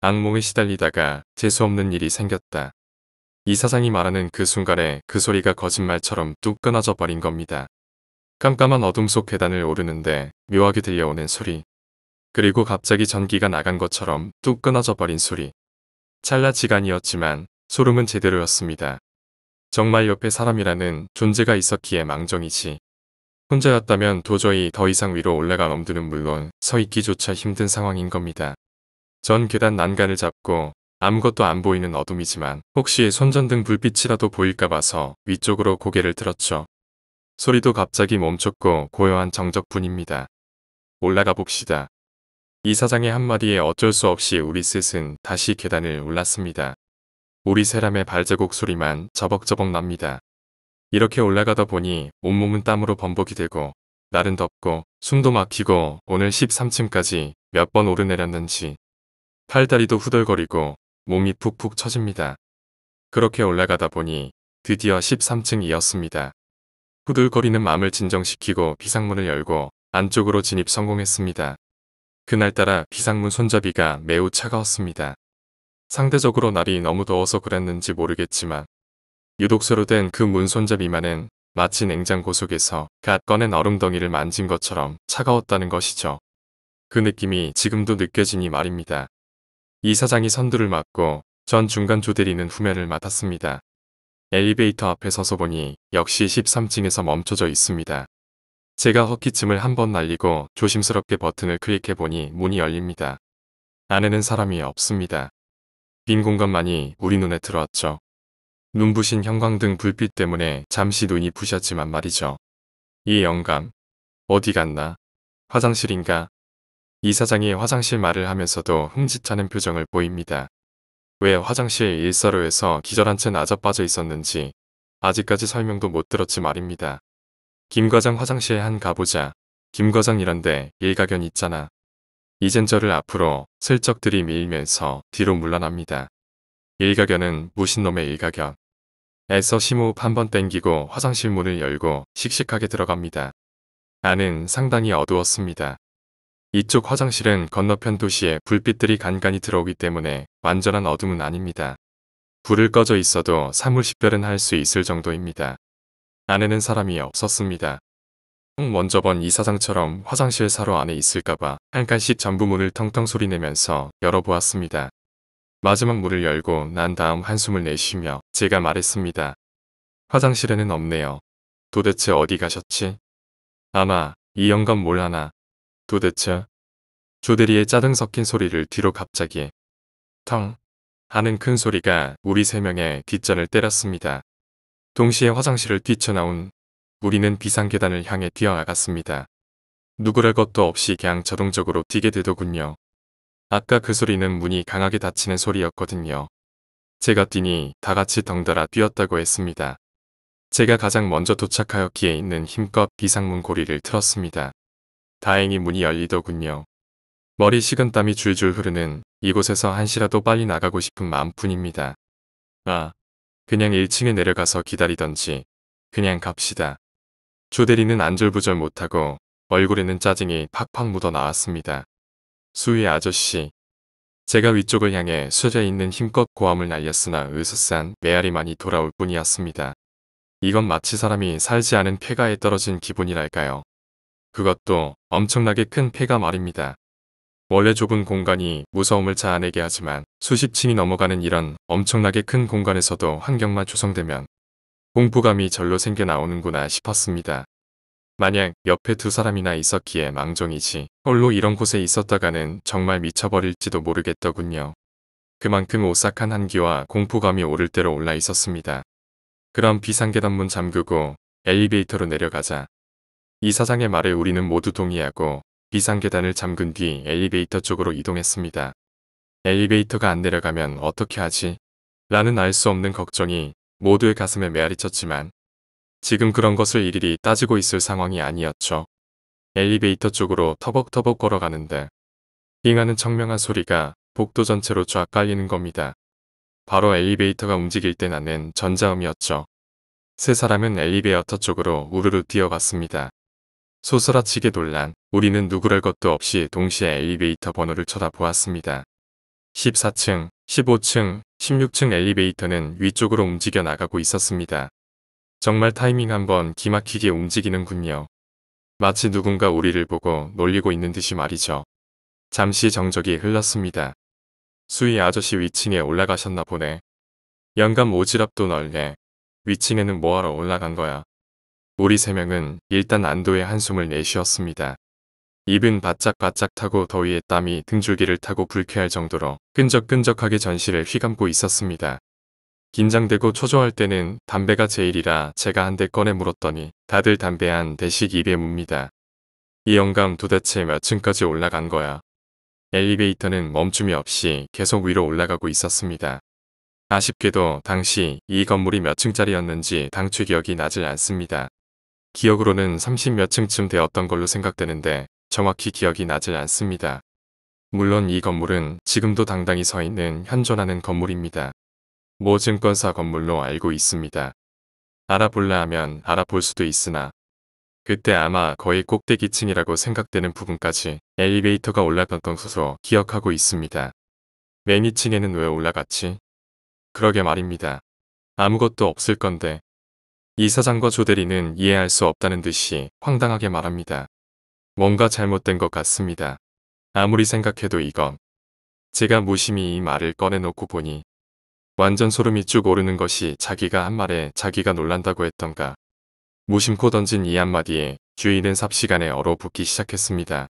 악몽에 시달리다가 재수없는 일이 생겼다. 이사상이 말하는 그 순간에 그 소리가 거짓말처럼 뚝 끊어져 버린 겁니다. 깜깜한 어둠 속 계단을 오르는데 묘하게 들려오는 소리. 그리고 갑자기 전기가 나간 것처럼 뚝 끊어져 버린 소리. 찰나지간이었지만 소름은 제대로였습니다. 정말 옆에 사람이라는 존재가 있었기에 망정이지. 혼자였다면 도저히 더 이상 위로 올라가 엄두는 물론 서 있기조차 힘든 상황인 겁니다. 전 계단 난간을 잡고 아무것도 안 보이는 어둠이지만 혹시 손전등 불빛이라도 보일까 봐서 위쪽으로 고개를 들었죠. 소리도 갑자기 멈췄고 고요한 정적뿐입니다. 올라가 봅시다. 이사장의 한마디에 어쩔 수 없이 우리 셋은 다시 계단을 올랐습니다. 우리 세람의 발자국 소리만 저벅저벅 납니다. 이렇게 올라가다 보니 온몸은 땀으로 범벅이 되고 날은 덥고 숨도 막히고 오늘 13층까지 몇 번 오르내렸는지 팔다리도 후덜거리고 몸이 푹푹 처집니다. 그렇게 올라가다 보니 드디어 13층이었습니다. 후들거리는 마음을 진정시키고 비상문을 열고 안쪽으로 진입 성공했습니다. 그날따라 비상문 손잡이가 매우 차가웠습니다. 상대적으로 날이 너무 더워서 그랬는지 모르겠지만 유독 새로 된 그 문 손잡이만은 마치 냉장고 속에서 갓 꺼낸 얼음덩이를 만진 것처럼 차가웠다는 것이죠. 그 느낌이 지금도 느껴지니 말입니다. 이사장이 선두를 맡고 전 중간 조대리는 후면을 맡았습니다. 엘리베이터 앞에 서서 보니 역시 13층에서 멈춰져 있습니다. 제가 헛기침을 한 번 날리고 조심스럽게 버튼을 클릭해보니 문이 열립니다. 안에는 사람이 없습니다. 빈 공간만이 우리 눈에 들어왔죠. 눈부신 형광등 불빛 때문에 잠시 눈이 부셨지만 말이죠. 이 영감. 어디 갔나? 화장실인가? 이 사장이 화장실 말을 하면서도 흥짓하는 표정을 보입니다. 왜 화장실 일사로에서 기절한 채 낮아 빠져 있었는지 아직까지 설명도 못 들었지 말입니다. 김 과장 화장실 에한 가보자. 김 과장이란데 일가견 있잖아. 이젠 저를 앞으로 슬쩍 들이밀면서 뒤로 물러납니다. 일가견은 무신놈의 일가견. 애써 심호흡 한번 땡기고 화장실 문을 열고 씩씩하게 들어갑니다. 안은 상당히 어두웠습니다. 이쪽 화장실은 건너편 도시에 불빛들이 간간히 들어오기 때문에 완전한 어둠은 아닙니다. 불을 꺼져 있어도 사물식별은 할 수 있을 정도입니다. 안에는 사람이 없었습니다. 먼저 번 이사장처럼 화장실 사로 안에 있을까봐 한 칸씩 전부 문을 텅텅 소리내면서 열어보았습니다. 마지막 문을 열고 난 다음 한숨을 내쉬며 제가 말했습니다. 화장실에는 없네요. 도대체 어디 가셨지? 아마 이 영감 몰라나 도대체 조대리의 짜증 섞인 소리를 뒤로 갑자기 텅 하는 큰 소리가 우리 세 명의 뒷전을 때렸습니다. 동시에 화장실을 뛰쳐나온 우리는 비상계단을 향해 뛰어나갔습니다. 누구랄 것도 없이 그냥 자동적으로 뛰게 되더군요. 아까 그 소리는 문이 강하게 닫히는 소리였거든요. 제가 뛰니 다 같이 덩달아 뛰었다고 했습니다. 제가 가장 먼저 도착하였기에 있는 힘껏 비상문 고리를 틀었습니다. 다행히 문이 열리더군요. 머리 식은땀이 줄줄 흐르는 이곳에서 한시라도 빨리 나가고 싶은 마음뿐입니다. 아, 그냥 1층에 내려가서 기다리던지 그냥 갑시다. 조대리는 안절부절 못하고 얼굴에는 짜증이 팍팍 묻어나왔습니다. 수위 아저씨. 제가 위쪽을 향해 수저 있는 힘껏 고함을 날렸으나 으스스 메아리만이 돌아올 뿐이었습니다. 이건 마치 사람이 살지 않은 폐가에 떨어진 기분이랄까요. 그것도 엄청나게 큰 폐가 말입니다. 원래 좁은 공간이 무서움을 자아내게 하지만 수십 층이 넘어가는 이런 엄청나게 큰 공간에서도 환경만 조성되면 공포감이 절로 생겨 나오는구나 싶었습니다. 만약 옆에 두 사람이나 있었기에 망정이지 홀로 이런 곳에 있었다가는 정말 미쳐버릴지도 모르겠더군요. 그만큼 오싹한 한기와 공포감이 오를 대로 올라 있었습니다. 그럼 비상계단 문 잠그고 엘리베이터로 내려가자 이 사장의 말에 우리는 모두 동의하고 비상계단을 잠근 뒤 엘리베이터 쪽으로 이동했습니다. 엘리베이터가 안 내려가면 어떻게 하지? 라는 알 수 없는 걱정이 모두의 가슴에 메아리쳤지만 지금 그런 것을 일일이 따지고 있을 상황이 아니었죠. 엘리베이터 쪽으로 터벅터벅 걸어가는데 빙하는 청명한 소리가 복도 전체로 쫙 깔리는 겁니다. 바로 엘리베이터가 움직일 때 나는 전자음이었죠. 세 사람은 엘리베이터 쪽으로 우르르 뛰어갔습니다. 소스라치게 논란, 우리는 누구랄 것도 없이 동시에 엘리베이터 번호를 쳐다보았습니다. 14층, 15층, 16층 엘리베이터는 위쪽으로 움직여 나가고 있었습니다. 정말 타이밍 한번 기막히게 움직이는군요. 마치 누군가 우리를 보고 놀리고 있는 듯이 말이죠. 잠시 정적이 흘렀습니다. 수위 아저씨 위층에 올라가셨나 보네. 영감 오지랖도 널네 위층에는 뭐하러 올라간 거야. 우리 세 명은 일단 안도의 한숨을 내쉬었습니다. 입은 바짝바짝 타고 더위에 땀이 등줄기를 타고 불쾌할 정도로 끈적끈적하게 전시를 휘감고 있었습니다. 긴장되고 초조할 때는 담배가 제일이라 제가 한 대 꺼내 물었더니 다들 담배 한 대씩 입에 묻니다. 이 영감 도대체 몇 층까지 올라간 거야. 엘리베이터는 멈춤이 없이 계속 위로 올라가고 있었습니다. 아쉽게도 당시 이 건물이 몇 층짜리였는지 당초 기억이 나질 않습니다. 기억으로는 30 몇 층쯤 되었던 걸로 생각되는데 정확히 기억이 나질 않습니다. 물론 이 건물은 지금도 당당히 서 있는 현존하는 건물입니다. 모 증권사 건물로 알고 있습니다. 알아볼라 하면 알아볼 수도 있으나 그때 아마 거의 꼭대기층이라고 생각되는 부분까지 엘리베이터가 올라갔던 소소 기억하고 있습니다. 맨 2층에는 왜 올라갔지? 그러게 말입니다. 아무것도 없을 건데 이 사장과 조 대리는 이해할 수 없다는 듯이 황당하게 말합니다. 뭔가 잘못된 것 같습니다. 아무리 생각해도 이건 제가 무심히 이 말을 꺼내놓고 보니 완전 소름이 쭉 오르는 것이 자기가 한 말에 자기가 놀란다고 했던가 무심코 던진 이 한마디에 주인은 삽시간에 얼어붙기 시작했습니다.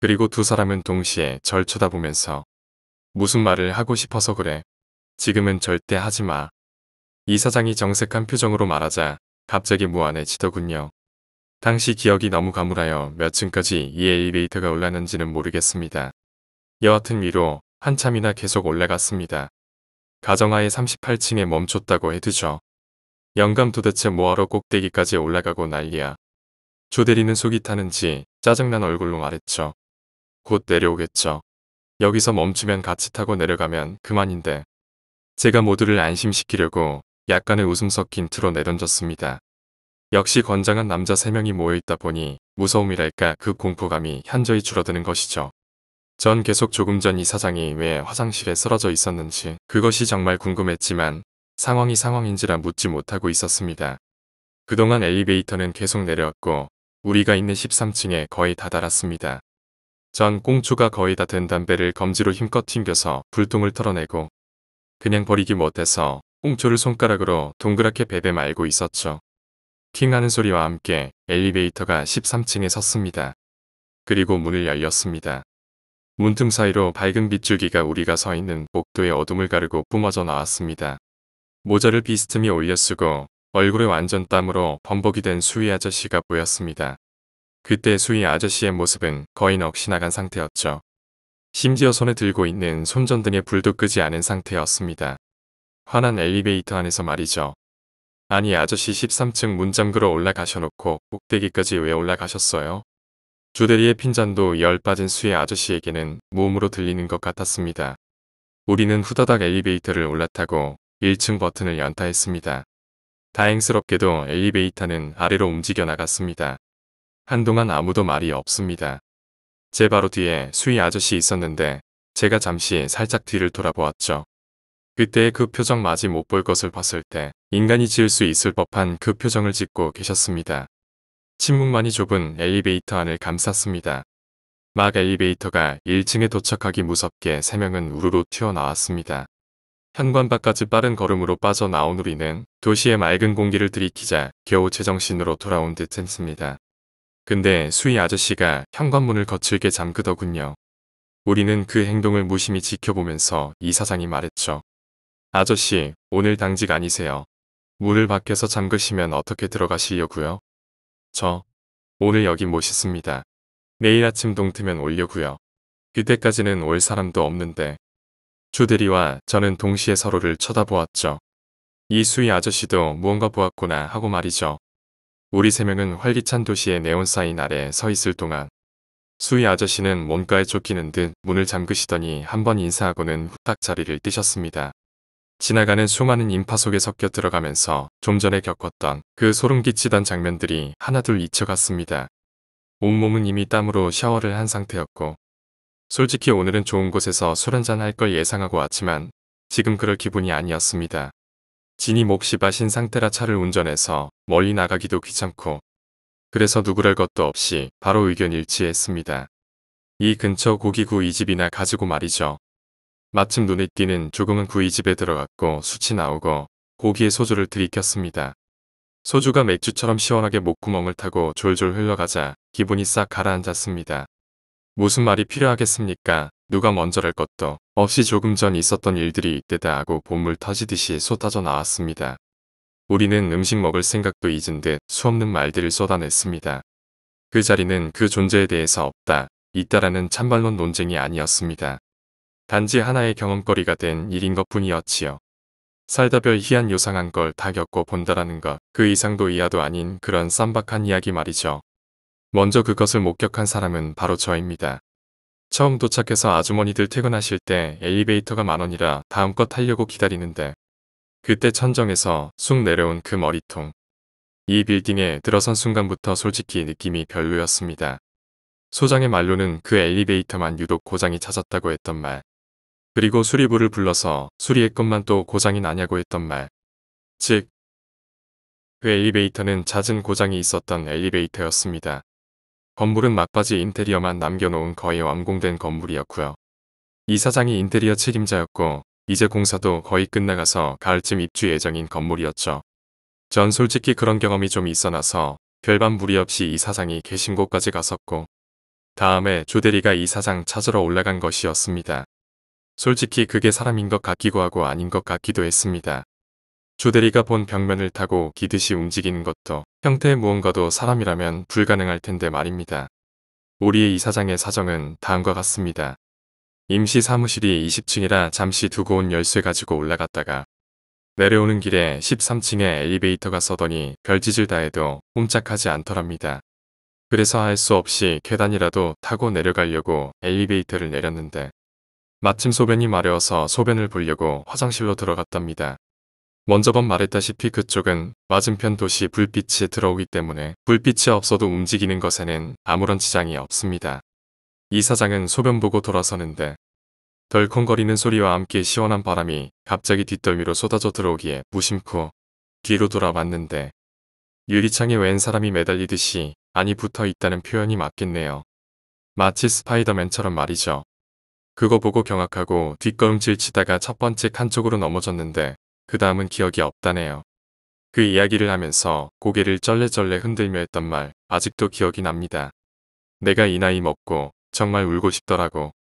그리고 두 사람은 동시에 절 쳐다보면서 무슨 말을 하고 싶어서 그래. 지금은 절대 하지 마. 이 사장이 정색한 표정으로 말하자 갑자기 무안해지더군요. 당시 기억이 너무 가물하여 몇 층까지 이 엘리베이터가 올랐는지는 모르겠습니다. 여하튼 위로 한참이나 계속 올라갔습니다. 가정하에 38층에 멈췄다고 해두죠. 영감 도대체 뭐하러 꼭대기까지 올라가고 난리야. 조대리는 속이 타는지 짜증난 얼굴로 말했죠. 곧 내려오겠죠. 여기서 멈추면 같이 타고 내려가면 그만인데. 제가 모두를 안심시키려고 약간의 웃음 섞인 투로 내던졌습니다. 역시 건장한 남자 3명이 모여있다 보니 무서움이랄까 그 공포감이 현저히 줄어드는 것이죠. 전 계속 조금 전 이 사장이 왜 화장실에 쓰러져 있었는지 그것이 정말 궁금했지만 상황이 상황인지라 묻지 못하고 있었습니다. 그동안 엘리베이터는 계속 내려왔고 우리가 있는 13층에 거의 다다았습니다전 꽁초가 거의 다 된 담배를 검지로 힘껏 튕겨서 불똥을 털어내고 그냥 버리기 못해서 홍초를 손가락으로 동그랗게 베베 말고 있었죠. 킹 하는 소리와 함께 엘리베이터가 13층에 섰습니다. 그리고 문을 열렸습니다. 문틈 사이로 밝은 빗줄기가 우리가 서 있는 복도의 어둠을 가르고 뿜어져 나왔습니다. 모자를 비스듬히 올려 쓰고 얼굴에 완전 땀으로 범벅이 된 수희 아저씨가 보였습니다. 그때 수희 아저씨의 모습은 거의 넋이 나간 상태였죠. 심지어 손에 들고 있는 손전등의 불도 끄지 않은 상태였습니다. 화난 엘리베이터 안에서 말이죠. 아니 아저씨 13층 문 잠그러 올라가셔놓고 꼭대기까지 왜 올라가셨어요? 주대리의 핀잔도 열 빠진 수의 아저씨에게는 몸으로 들리는 것 같았습니다. 우리는 후다닥 엘리베이터를 올라타고 1층 버튼을 연타했습니다. 다행스럽게도 엘리베이터는 아래로 움직여 나갔습니다. 한동안 아무도 말이 없습니다. 제 바로 뒤에 수희 아저씨 있었는데 제가 잠시 살짝 뒤를 돌아보았죠. 그때의 그표정마지못 볼 것을 봤을 때 인간이 지을 수 있을 법한 그 표정을 짓고 계셨습니다. 침문만이 좁은 엘리베이터 안을 감쌌습니다. 막 엘리베이터가 1층에 도착하기 무섭게 3명은 우르르 튀어나왔습니다. 현관 밖까지 빠른 걸음으로 빠져나온 우리는 도시의 맑은 공기를 들이키자 겨우 제정신으로 돌아온 듯 했습니다. 근데 수희 아저씨가 현관문을 거칠게 잠그더군요. 우리는 그 행동을 무심히 지켜보면서 이 사장이 말했죠. 아저씨, 오늘 당직 아니세요. 문을 밖에서 잠그시면 어떻게 들어가시려고요? 저, 오늘 여기 멋있습니다. 내일 아침 동트면 올려고요. 그때까지는 올 사람도 없는데. 주대리와 저는 동시에 서로를 쳐다보았죠. 이수희 아저씨도 무언가 보았구나 하고 말이죠. 우리 세 명은 활기찬 도시의 네온사인 아래 서 있을 동안 수희 아저씨는 뭔가에 쫓기는 듯 문을 잠그시더니 한번 인사하고는 후딱 자리를 뜨셨습니다. 지나가는 수많은 인파 속에 섞여 들어가면서 좀 전에 겪었던 그 소름끼치던 장면들이 하나둘 잊혀갔습니다. 온몸은 이미 땀으로 샤워를 한 상태였고 솔직히 오늘은 좋은 곳에서 술 한잔 할 걸 예상하고 왔지만 지금 그럴 기분이 아니었습니다. 진이 몹시 마신 상태라 차를 운전해서 멀리 나가기도 귀찮고 그래서 누구랄 것도 없이 바로 의견 일치했습니다. 이 근처 고기구 이 집이나 가지고 말이죠. 마침 눈에 띄는 조금은 구이 집에 들어갔고 수치 나오고 고기에 소주를 들이켰습니다. 소주가 맥주처럼 시원하게 목구멍을 타고 졸졸 흘러가자 기분이 싹 가라앉았습니다. 무슨 말이 필요하겠습니까? 누가 먼저랄 것도 없이 조금 전 있었던 일들이 이때다 하고 봄물 터지듯이 쏟아져 나왔습니다. 우리는 음식 먹을 생각도 잊은 듯 수없는 말들을 쏟아냈습니다. 그 자리는 그 존재에 대해서 없다, 있다라는 찬반론 논쟁이 아니었습니다. 단지 하나의 경험거리가 된 일인 것뿐이었지요. 살다 별 희한 요상한 걸 다 겪고 본다라는 것, 그 이상도 이하도 아닌 그런 쌈박한 이야기 말이죠. 먼저 그것을 목격한 사람은 바로 저입니다. 처음 도착해서 아주머니들 퇴근하실 때 엘리베이터가 만원이라 다음 껏 타려고 기다리는데 그때 천정에서 쑥 내려온 그 머리통. 이 빌딩에 들어선 순간부터 솔직히 느낌이 별로였습니다. 소장의 말로는 그 엘리베이터만 유독 고장이 찾았다고 했던 말. 그리고 수리부를 불러서 수리의 것만 또 고장이 나냐고 했던 말. 즉, 그 엘리베이터는 잦은 고장이 있었던 엘리베이터였습니다. 건물은 막바지 인테리어만 남겨놓은 거의 완공된 건물이었고요. 이사장이 인테리어 책임자였고 이제 공사도 거의 끝나가서 가을쯤 입주 예정인 건물이었죠. 전 솔직히 그런 경험이 좀 있어나서 별반 무리 없이 이사장이 계신 곳까지 갔었고 다음에 조대리가 이사장 찾으러 올라간 것이었습니다. 솔직히 그게 사람인 것 같기도 하고 아닌 것 같기도 했습니다. 조대리가 본 벽면을 타고 기듯이 움직이는 것도 형태의 무언가도 사람이라면 불가능할 텐데 말입니다. 우리의 이사장의 사정은 다음과 같습니다. 임시 사무실이 20층이라 잠시 두고 온 열쇠 가지고 올라갔다가 내려오는 길에 13층에 엘리베이터가 서더니 별짓을 다해도 꼼짝하지 않더랍니다. 그래서 할 수 없이 계단이라도 타고 내려가려고 엘리베이터를 내렸는데 마침 소변이 마려워서 소변을 보려고 화장실로 들어갔답니다. 먼저번 말했다시피 그쪽은 맞은편 도시 불빛이 들어오기 때문에 불빛이 없어도 움직이는 것에는 아무런 지장이 없습니다. 이 사장은 소변 보고 돌아서는데 덜컹거리는 소리와 함께 시원한 바람이 갑자기 뒷덜미로 쏟아져 들어오기에 무심코 뒤로 돌아왔는데 유리창에 웬 사람이 매달리듯이 안이 붙어 있다는 표현이 맞겠네요. 마치 스파이더맨처럼 말이죠. 그거 보고 경악하고 뒷걸음질 치다가 첫 번째 칸 쪽으로 넘어졌는데 그 다음은 기억이 없다네요. 그 이야기를 하면서 고개를 쩔레쩔레 흔들며 했던 말 아직도 기억이 납니다. 내가 이 나이 먹고 정말 울고 싶더라고.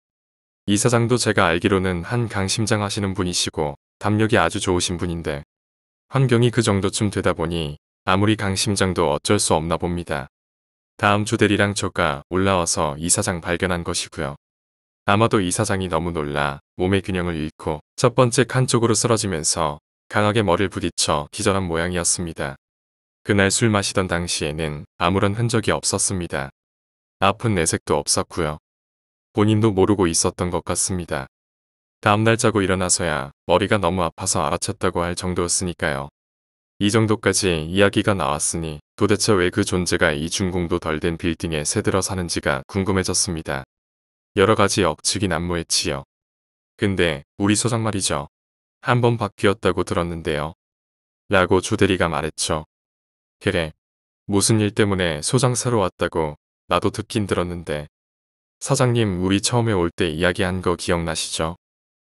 이 사장도 제가 알기로는 한 강심장 하시는 분이시고 담력이 아주 좋으신 분인데 환경이 그 정도쯤 되다 보니 아무리 강심장도 어쩔 수 없나 봅니다. 다음 주 대리랑 저가 올라와서 이 사장 발견한 것이고요. 아마도 이 사장이 너무 놀라 몸의 균형을 잃고 첫 번째 칸 쪽으로 쓰러지면서 강하게 머리를 부딪혀 기절한 모양이었습니다. 그날 술 마시던 당시에는 아무런 흔적이 없었습니다. 아픈 내색도 없었고요. 본인도 모르고 있었던 것 같습니다. 다음날 자고 일어나서야 머리가 너무 아파서 알아챘다고 할 정도였으니까요. 이 정도까지 이야기가 나왔으니 도대체 왜 그 존재가 이중공도덜 된 빌딩에 새들어 사는지가 궁금해졌습니다. 여러가지 억측이 난무했지요 근데 우리 소장 말이죠. 한번 바뀌었다고 들었는데요. 라고 조대리가 말했죠. 그래. 무슨 일 때문에 소장 새로 왔다고 나도 듣긴 들었는데. 사장님 우리 처음에 올 때 이야기한 거 기억나시죠?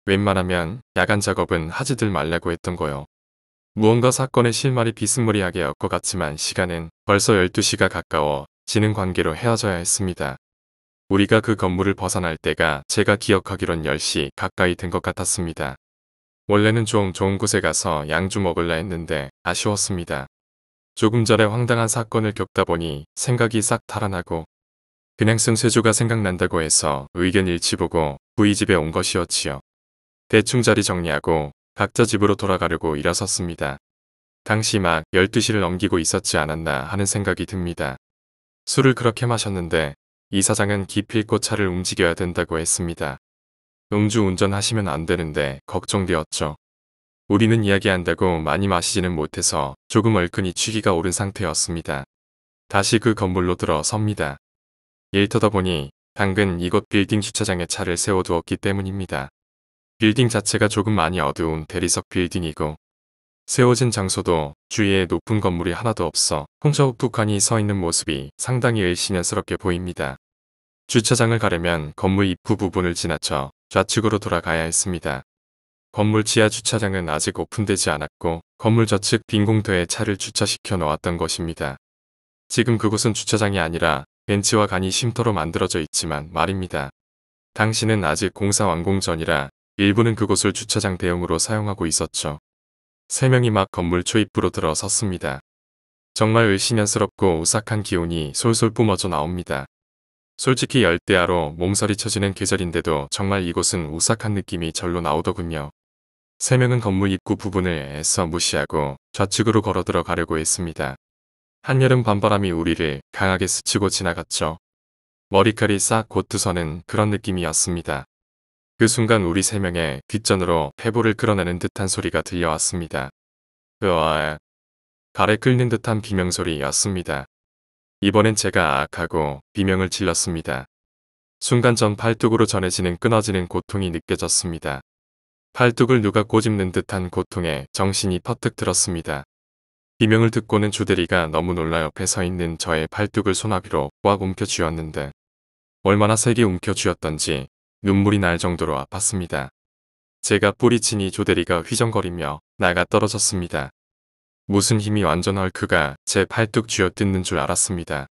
웬만하면 야간 작업은 하지들 말라고 했던 거요. 무언가 사건의 실마리 비스무리하게 엮어 갔지만 시간은 벌써 12시가 가까워 지는 관계로 헤어져야 했습니다. 우리가 그 건물을 벗어날 때가 제가 기억하기론 10시 가까이 된 것 같았습니다. 원래는 좀 좋은 곳에 가서 양주 먹을라 했는데 아쉬웠습니다. 조금 전에 황당한 사건을 겪다 보니 생각이 싹 달아나고 그냥 승세주가 생각난다고 해서 의견 일치보고 부의집에온 것이었지요. 대충 자리 정리하고 각자 집으로 돌아가려고 일어섰습니다. 당시 막 12시를 넘기고 있었지 않았나 하는 생각이 듭니다. 술을 그렇게 마셨는데 이 사장은 기필코 차를 움직여야 된다고 했습니다. 음주 운전하시면 안 되는데 걱정되었죠. 우리는 이야기한다고 많이 마시지는 못해서 조금 얼큰히 취기가 오른 상태였습니다. 다시 그 건물로 들어섭니다. 일터다 보니 당근 이곳 빌딩 주차장에 차를 세워두었기 때문입니다. 빌딩 자체가 조금 많이 어두운 대리석 빌딩이고 세워진 장소도 주위에 높은 건물이 하나도 없어 홍저욱 북한이 서 있는 모습이 상당히 의심연스럽게 보입니다. 주차장을 가려면 건물 입구 부분을 지나쳐 좌측으로 돌아가야 했습니다. 건물 지하 주차장은 아직 오픈되지 않았고 건물 저측 빈 공터에 차를 주차시켜 놓았던 것입니다. 지금 그곳은 주차장이 아니라 벤치와 간이 쉼터로 만들어져 있지만 말입니다. 당시는 아직 공사 완공 전이라 일부는 그곳을 주차장 대용으로 사용하고 있었죠. 세 명이 막 건물 초입부로 들어섰습니다. 정말 의심연스럽고 오싹한 기운이 솔솔 뿜어져 나옵니다. 솔직히 열대야로 몸서리 쳐지는 계절인데도 정말 이곳은 우삭한 느낌이 절로 나오더군요. 세 명은 건물 입구 부분을 애써 무시하고 좌측으로 걸어 들어가려고 했습니다. 한여름 밤바람이 우리를 강하게 스치고 지나갔죠. 머리칼이 싹 곧두서는 그런 느낌이었습니다. 그 순간 우리 세 명의 귓전으로 폐보를 끌어내는 듯한 소리가 들려왔습니다. 으아 가래 끓는 듯한 비명소리였습니다. 이번엔 제가 아악하고 비명을 질렀습니다. 순간 전 팔뚝으로 전해지는 끊어지는 고통이 느껴졌습니다. 팔뚝을 누가 꼬집는 듯한 고통에 정신이 퍼뜩 들었습니다. 비명을 듣고는 주대리가 너무 놀라 옆에 서 있는 저의 팔뚝을 소나귀로 꽉 움켜쥐었는데 얼마나 세게 움켜쥐었던지 눈물이 날 정도로 아팠습니다. 제가 뿌리치니 조대리가 휘정거리며 나가 떨어졌습니다. 무슨 힘이 완전할 그가 제 팔뚝 쥐어뜯는 줄 알았습니다.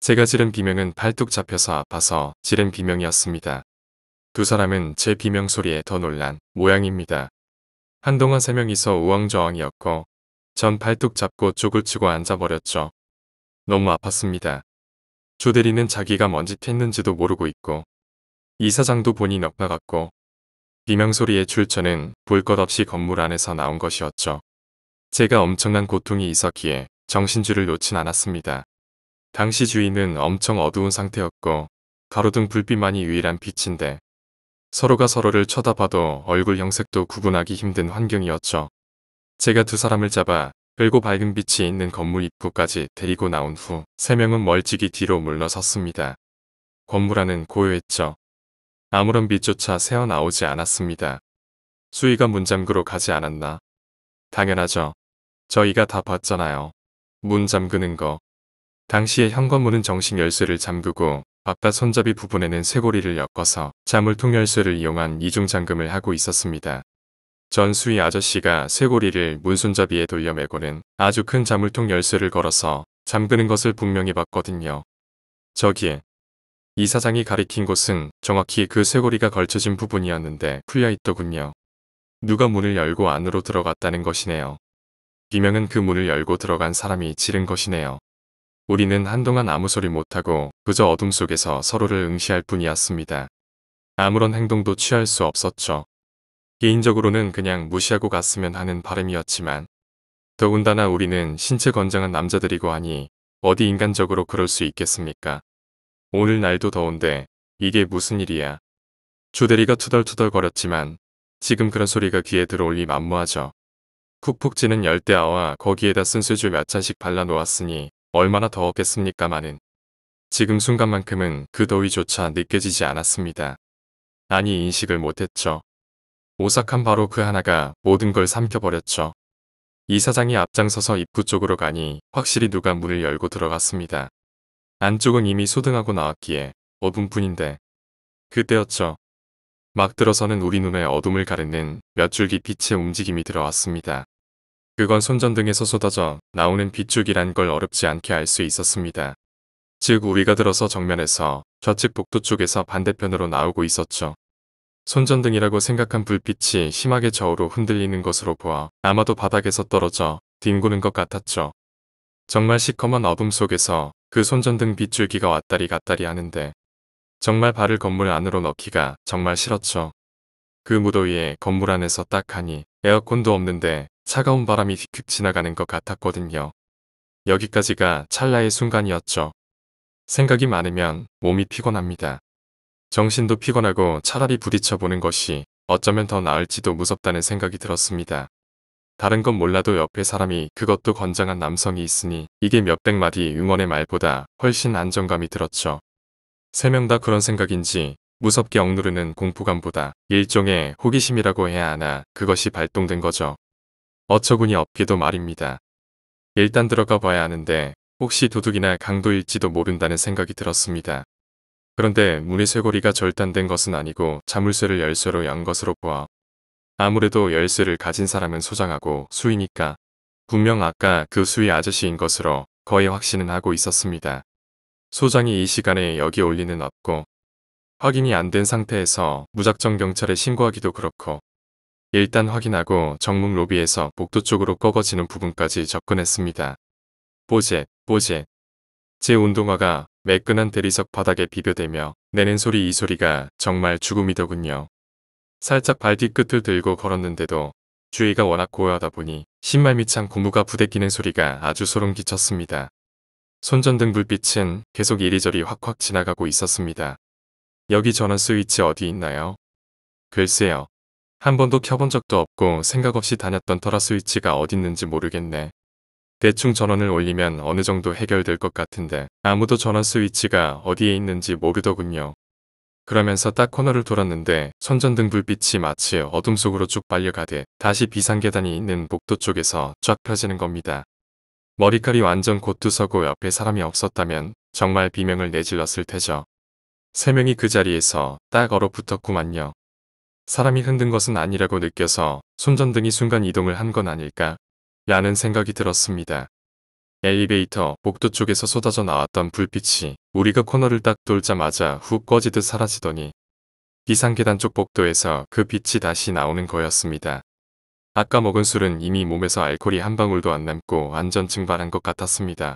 제가 지른 비명은 팔뚝 잡혀서 아파서 지른 비명이었습니다. 두 사람은 제 비명 소리에 더 놀란 모양입니다. 한동안 세 명이서 우왕좌왕이었고 전 팔뚝 잡고 쪽을 치고 앉아버렸죠. 너무 아팠습니다. 조대리는 자기가 뭔지했는지도 모르고 있고 이사장도 본인 엇박았고 비명소리의 출처는 볼 것 없이 건물 안에서 나온 것이었죠. 제가 엄청난 고통이 있었기에 정신줄을 놓진 않았습니다. 당시 주인은 엄청 어두운 상태였고 가로등 불빛만이 유일한 빛인데 서로가 서로를 쳐다봐도 얼굴 형색도 구분하기 힘든 환경이었죠. 제가 두 사람을 잡아 끌고 밝은 빛이 있는 건물 입구까지 데리고 나온 후 세 명은 멀찍이 뒤로 물러섰습니다. 건물 안은 고요했죠. 아무런 빛조차 새어나오지 않았습니다. 수위가 문잠그로 가지 않았나? 당연하죠. 저희가 다 봤잖아요. 문 잠그는 거. 당시에 현관문은 정식 열쇠를 잠그고 바깥 손잡이 부분에는 쇠고리를 엮어서 자물통 열쇠를 이용한 이중 잠금을 하고 있었습니다. 전수희 아저씨가 쇠고리를 문손잡이에 돌려매고는 아주 큰 자물통 열쇠를 걸어서 잠그는 것을 분명히 봤거든요. 저기에 이 사장이 가리킨 곳은 정확히 그 쇠고리가 걸쳐진 부분이었는데 풀려있더군요. 누가 문을 열고 안으로 들어갔다는 것이네요. 비명은 그 문을 열고 들어간 사람이 지른 것이네요. 우리는 한동안 아무 소리 못하고 그저 어둠 속에서 서로를 응시할 뿐이었습니다. 아무런 행동도 취할 수 없었죠. 개인적으로는 그냥 무시하고 갔으면 하는 바람이었지만 더군다나 우리는 신체 건장한 남자들이고 하니 어디 인간적으로 그럴 수 있겠습니까? 오늘 날도 더운데 이게 무슨 일이야. 주대리가 투덜투덜 거렸지만 지금 그런 소리가 귀에 들어올리 만무하죠. 쿡푹 찌는 열대야와 거기에다 쓴수줄몇 잔씩 발라놓았으니 얼마나 더웠겠습니까마는 지금 순간만큼은 그 더위조차 느껴지지 않았습니다. 아니 인식을 못했죠. 오사칸 바로 그 하나가 모든 걸 삼켜버렸죠. 이 사장이 앞장서서 입구 쪽으로 가니 확실히 누가 문을 열고 들어갔습니다. 안쪽은 이미 소등하고 나왔기에 어분뿐인데 그때였죠. 막 들어서는 우리 눈에 어둠을 가르는 몇 줄기 빛의 움직임이 들어왔습니다. 그건 손전등에서 쏟아져 나오는 빛줄기란 걸 어렵지 않게 알 수 있었습니다. 즉 우리가 들어서 정면에서 좌측 복도 쪽에서 반대편으로 나오고 있었죠. 손전등이라고 생각한 불빛이 심하게 저우로 흔들리는 것으로 보아 아마도 바닥에서 떨어져 뒹구는 것 같았죠. 정말 시커먼 어둠 속에서 그 손전등 빛줄기가 왔다리 갔다리 하는데 정말 발을 건물 안으로 넣기가 정말 싫었죠. 그 무더위에 건물 안에서 딱하니 에어컨도 없는데 차가운 바람이 휙휙 지나가는 것 같았거든요. 여기까지가 찰나의 순간이었죠. 생각이 많으면 몸이 피곤합니다. 정신도 피곤하고 차라리 부딪혀보는 것이 어쩌면 더 나을지도 무섭다는 생각이 들었습니다. 다른 건 몰라도 옆에 사람이 그것도 건장한 남성이 있으니 이게 몇백 마디 응원의 말보다 훨씬 안정감이 들었죠. 세명다 그런 생각인지 무섭게 억누르는 공포감보다 일종의 호기심이라고 해야 하나 그것이 발동된 거죠. 어처구니 없기도 말입니다. 일단 들어가 봐야 하는데 혹시 도둑이나 강도일지도 모른다는 생각이 들었습니다. 그런데 문의 쇠고리가 절단된 것은 아니고 자물쇠를 열쇠로 연 것으로 보아 아무래도 열쇠를 가진 사람은 소장하고 수이니까 분명 아까 그수위 아저씨인 것으로 거의 확신은 하고 있었습니다. 소장이 이 시간에 여기 올 리는 없고 확인이 안 된 상태에서 무작정 경찰에 신고하기도 그렇고 일단 확인하고 정문 로비에서 복도 쪽으로 꺾어지는 부분까지 접근했습니다. 보젯보젯제 운동화가 매끈한 대리석 바닥에 비벼대며 내는 소리 이 소리가 정말 죽음이더군요. 살짝 발 뒤끝을 들고 걸었는데도 주위가 워낙 고요하다 보니 신발 밑창 고무가 부대끼는 소리가 아주 소름 끼쳤습니다. 손전등 불빛은 계속 이리저리 확확 지나가고 있었습니다. 여기 전원 스위치 어디 있나요? 글쎄요. 한 번도 켜본 적도 없고 생각 없이 다녔던 터라 스위치가 어딨는지 모르겠네. 대충 전원을 올리면 어느 정도 해결될 것 같은데 아무도 전원 스위치가 어디에 있는지 모르더군요. 그러면서 딱 코너를 돌았는데 손전등 불빛이 마치 어둠 속으로 쭉 빨려가듯 다시 비상계단이 있는 복도 쪽에서 쫙 펴지는 겁니다. 머리칼이 완전 곧두서고 옆에 사람이 없었다면 정말 비명을 내질렀을 테죠. 세 명이 그 자리에서 딱 얼어붙었구만요. 사람이 흔든 것은 아니라고 느껴서 손전등이 순간 이동을 한 건 아닐까 라는 생각이 들었습니다. 엘리베이터 복도 쪽에서 쏟아져 나왔던 불빛이 우리가 코너를 딱 돌자마자 훅 꺼지듯 사라지더니 비상계단 쪽 복도에서 그 빛이 다시 나오는 거였습니다. 아까 먹은 술은 이미 몸에서 알코올이 한 방울도 안 남고 안전 증발한 것 같았습니다.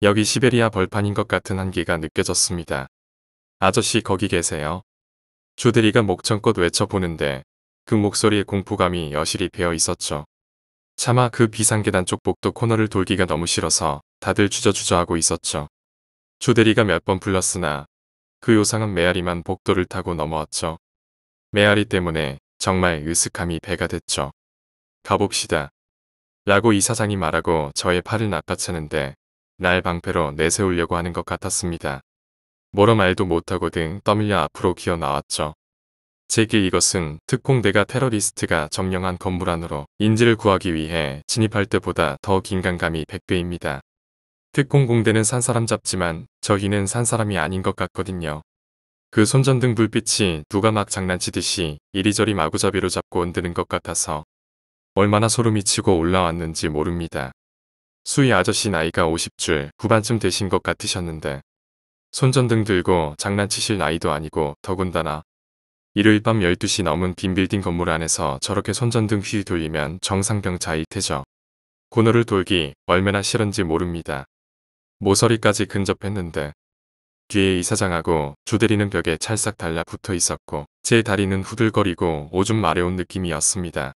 여기 시베리아 벌판인 것 같은 한계가 느껴졌습니다. 아저씨 거기 계세요? 주대리가 목청껏 외쳐보는데 그 목소리에 공포감이 여실히 배어 있었죠. 차마 그 비상계단 쪽 복도 코너를 돌기가 너무 싫어서 다들 주저주저하고 있었죠. 주대리가 몇 번 불렀으나 그 요상은 메아리만 복도를 타고 넘어왔죠. 메아리 때문에 정말 으슥함이 배가 됐죠. 가봅시다. 라고 이사장이 말하고 저의 팔을 낚아채는데 날 방패로 내세우려고 하는 것 같았습니다. 뭐라 말도 못하고 등 떠밀려 앞으로 기어 나왔죠. 제게 이것은 특공대가 테러리스트가 점령한 건물 안으로 인지를 구하기 위해 진입할 때보다 더 긴장감이 100배입니다. 특공공대는 산 사람 잡지만 저희는 산 사람이 아닌 것 같거든요. 그 손전등 불빛이 누가 막 장난치듯이 이리저리 마구잡이로 잡고 흔드는 것 같아서 얼마나 소름이 치고 올라왔는지 모릅니다. 수희 아저씨 나이가 50줄 후반쯤 되신 것 같으셨는데 손전등 들고 장난치실 나이도 아니고 더군다나 일요일 밤 12시 넘은 빈 빌딩 건물 안에서 저렇게 손전등 휘 돌리면 정상병자 이태죠. 고노를 돌기 얼마나 싫은지 모릅니다. 모서리까지 근접했는데 뒤에 이사장하고 주대리는 벽에 찰싹 달라붙어 있었고 제 다리는 후들거리고 오줌 마려운 느낌이었습니다.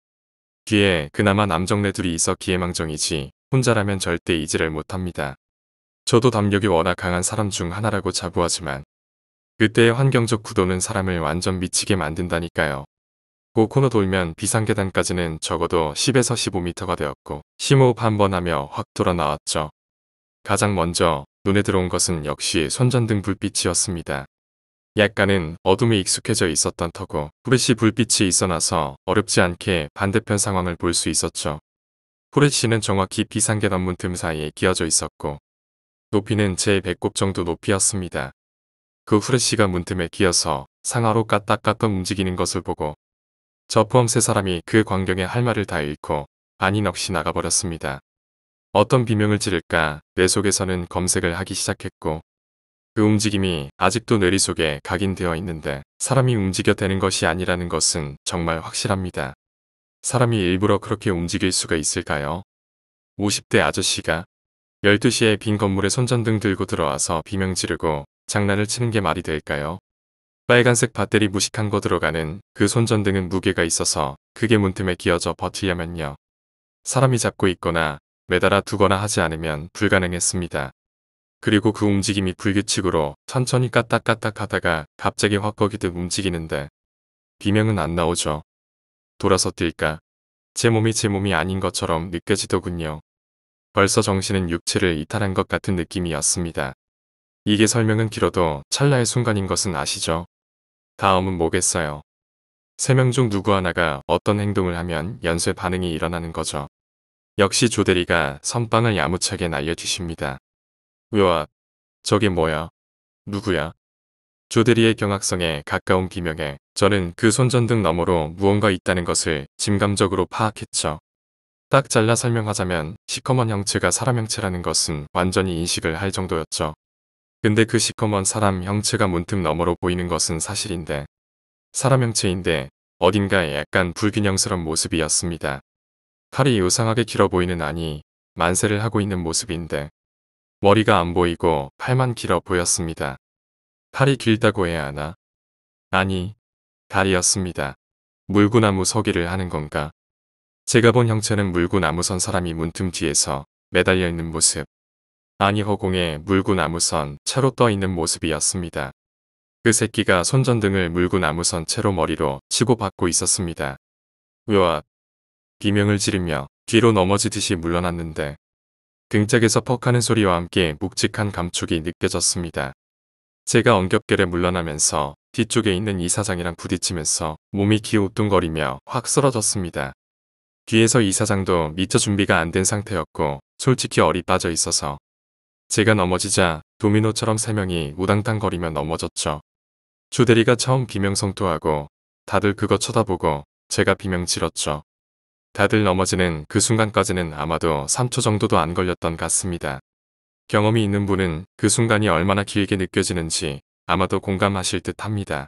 뒤에 그나마 남정네 둘이 있어 기회망정이지 혼자라면 절대 이지를 못합니다. 저도 담력이 워낙 강한 사람 중 하나라고 자부하지만 그때의 환경적 구도는 사람을 완전 미치게 만든다니까요. 고 코너 돌면 비상계단까지는 적어도 10에서 1 5미터가 되었고 심호흡 한 번 하며 확 돌아나왔죠. 가장 먼저 눈에 들어온 것은 역시 손전등 불빛이었습니다. 약간은 어둠에 익숙해져 있었던 터고 후레쉬 불빛이 있어나서 어렵지 않게 반대편 상황을 볼 수 있었죠. 후레쉬는 정확히 비상계 단문틈 사이에 끼어져 있었고 높이는 제 배꼽 정도 높이였습니다. 그후레쉬가 문틈에 끼어서 상하로 까딱까딱 움직이는 것을 보고 저 포함 세 사람이 그 광경에 할 말을 다 잃고 반닌 없이 나가버렸습니다. 어떤 비명을 지를까 내 속에서는 검색을 하기 시작했고 그 움직임이 아직도 뇌리 속에 각인되어 있는데 사람이 움직여 되는 것이 아니라는 것은 정말 확실합니다. 사람이 일부러 그렇게 움직일 수가 있을까요? 50대 아저씨가 12시에 빈 건물에 손전등 들고 들어와서 비명 지르고 장난을 치는 게 말이 될까요? 빨간색 밧데리 무식한 거 들어가는 그 손전등은 무게가 있어서 그게 문틈에 끼어져 버티려면요. 사람이 잡고 있거나 매달아 두거나 하지 않으면 불가능했습니다. 그리고 그 움직임이 불규칙으로 천천히 까딱까딱 하다가 갑자기 확 거기듯 움직이는데 비명은 안 나오죠. 돌아서 뛸까? 제 몸이 제 몸이 아닌 것처럼 느껴지더군요. 벌써 정신은 육체를 이탈한 것 같은 느낌이었습니다. 이게 설명은 길어도 찰나의 순간인 것은 아시죠? 다음은 뭐겠어요? 세 명 중 누구 하나가 어떤 행동을 하면 연쇄 반응이 일어나는 거죠. 역시 조대리가 선빵을 야무차게 날려주십니다. 으아, 저게 뭐야? 누구야? 조대리의 경악성에 가까운 기명에 저는 그 손전등 너머로 무언가 있다는 것을 짐감적으로 파악했죠. 딱 잘라 설명하자면 시커먼 형체가 사람 형체라는 것은 완전히 인식을 할 정도였죠. 근데 그 시커먼 사람 형체가 문틈 너머로 보이는 것은 사실인데 사람 형체인데 어딘가에 약간 불균형스러운 모습이었습니다. 팔이 요상하게 길어 보이는 안이 만세를 하고 있는 모습인데 머리가 안 보이고 팔만 길어 보였습니다. 팔이 길다고 해야 하나? 아니, 다리였습니다. 물구나무 서기를 하는 건가? 제가 본 형체는 물구나무 선 사람이 문틈 뒤에서 매달려 있는 모습. 아니 허공에 물구나무 선 채로 떠 있는 모습이었습니다. 그 새끼가 손전등을 물구나무 선 채로 머리로 치고 받고 있었습니다. 으앗! 비명을 지르며 뒤로 넘어지듯이 물러났는데 등짝에서 퍽 하는 소리와 함께 묵직한 감촉이 느껴졌습니다. 제가 엉겹결에 물러나면서 뒤쪽에 있는 이 사장이랑 부딪히면서 몸이 기우뚱거리며 확 쓰러졌습니다. 뒤에서 이 사장도 미처 준비가 안 된 상태였고 솔직히 얼이 빠져 있어서 제가 넘어지자 도미노처럼 세 명이 우당탕거리며 넘어졌죠. 주대리가 처음 비명성토하고 다들 그거 쳐다보고 제가 비명 질렀죠. 다들 넘어지는 그 순간까지는 아마도 3초 정도도 안 걸렸던 같습니다. 경험이 있는 분은 그 순간이 얼마나 길게 느껴지는지 아마도 공감하실 듯 합니다.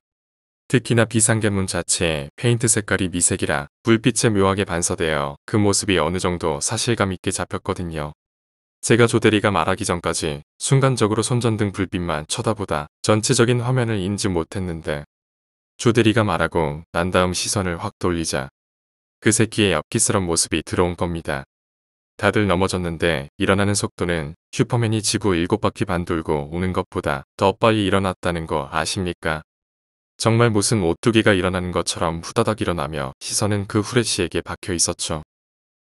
특히나 비상계문 자체에 페인트 색깔이 미색이라 불빛에 묘하게 반사되어 그 모습이 어느 정도 사실감 있게 잡혔거든요. 제가 조대리가 말하기 전까지 순간적으로 손전등 불빛만 쳐다보다 전체적인 화면을 인지 못했는데 조대리가 말하고 난 다음 시선을 확 돌리자 그 새끼의 엽기스런 모습이 들어온 겁니다. 다들 넘어졌는데 일어나는 속도는 슈퍼맨이 지구 7바퀴 반 돌고 오는 것보다 더 빨리 일어났다는 거 아십니까? 정말 무슨 오뚜기가 일어나는 것처럼 후다닥 일어나며 시선은 그 후레쉬에게 박혀 있었죠.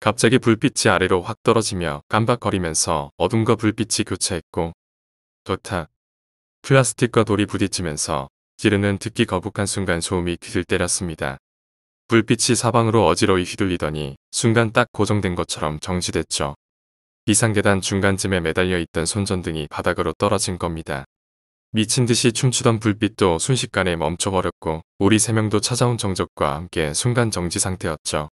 갑자기 불빛이 아래로 확 떨어지며 깜박거리면서 어둠과 불빛이 교차했고 도타 플라스틱과 돌이 부딪치면서 지르는 듣기 거북한 순간 소음이 귀를 때렸습니다. 불빛이 사방으로 어지러이 휘둘리더니 순간 딱 고정된 것처럼 정지됐죠. 비상계단 중간쯤에 매달려 있던 손전등이 바닥으로 떨어진 겁니다. 미친 듯이 춤추던 불빛도 순식간에 멈춰버렸고 우리 세 명도 찾아온 정적과 함께 순간 정지 상태였죠.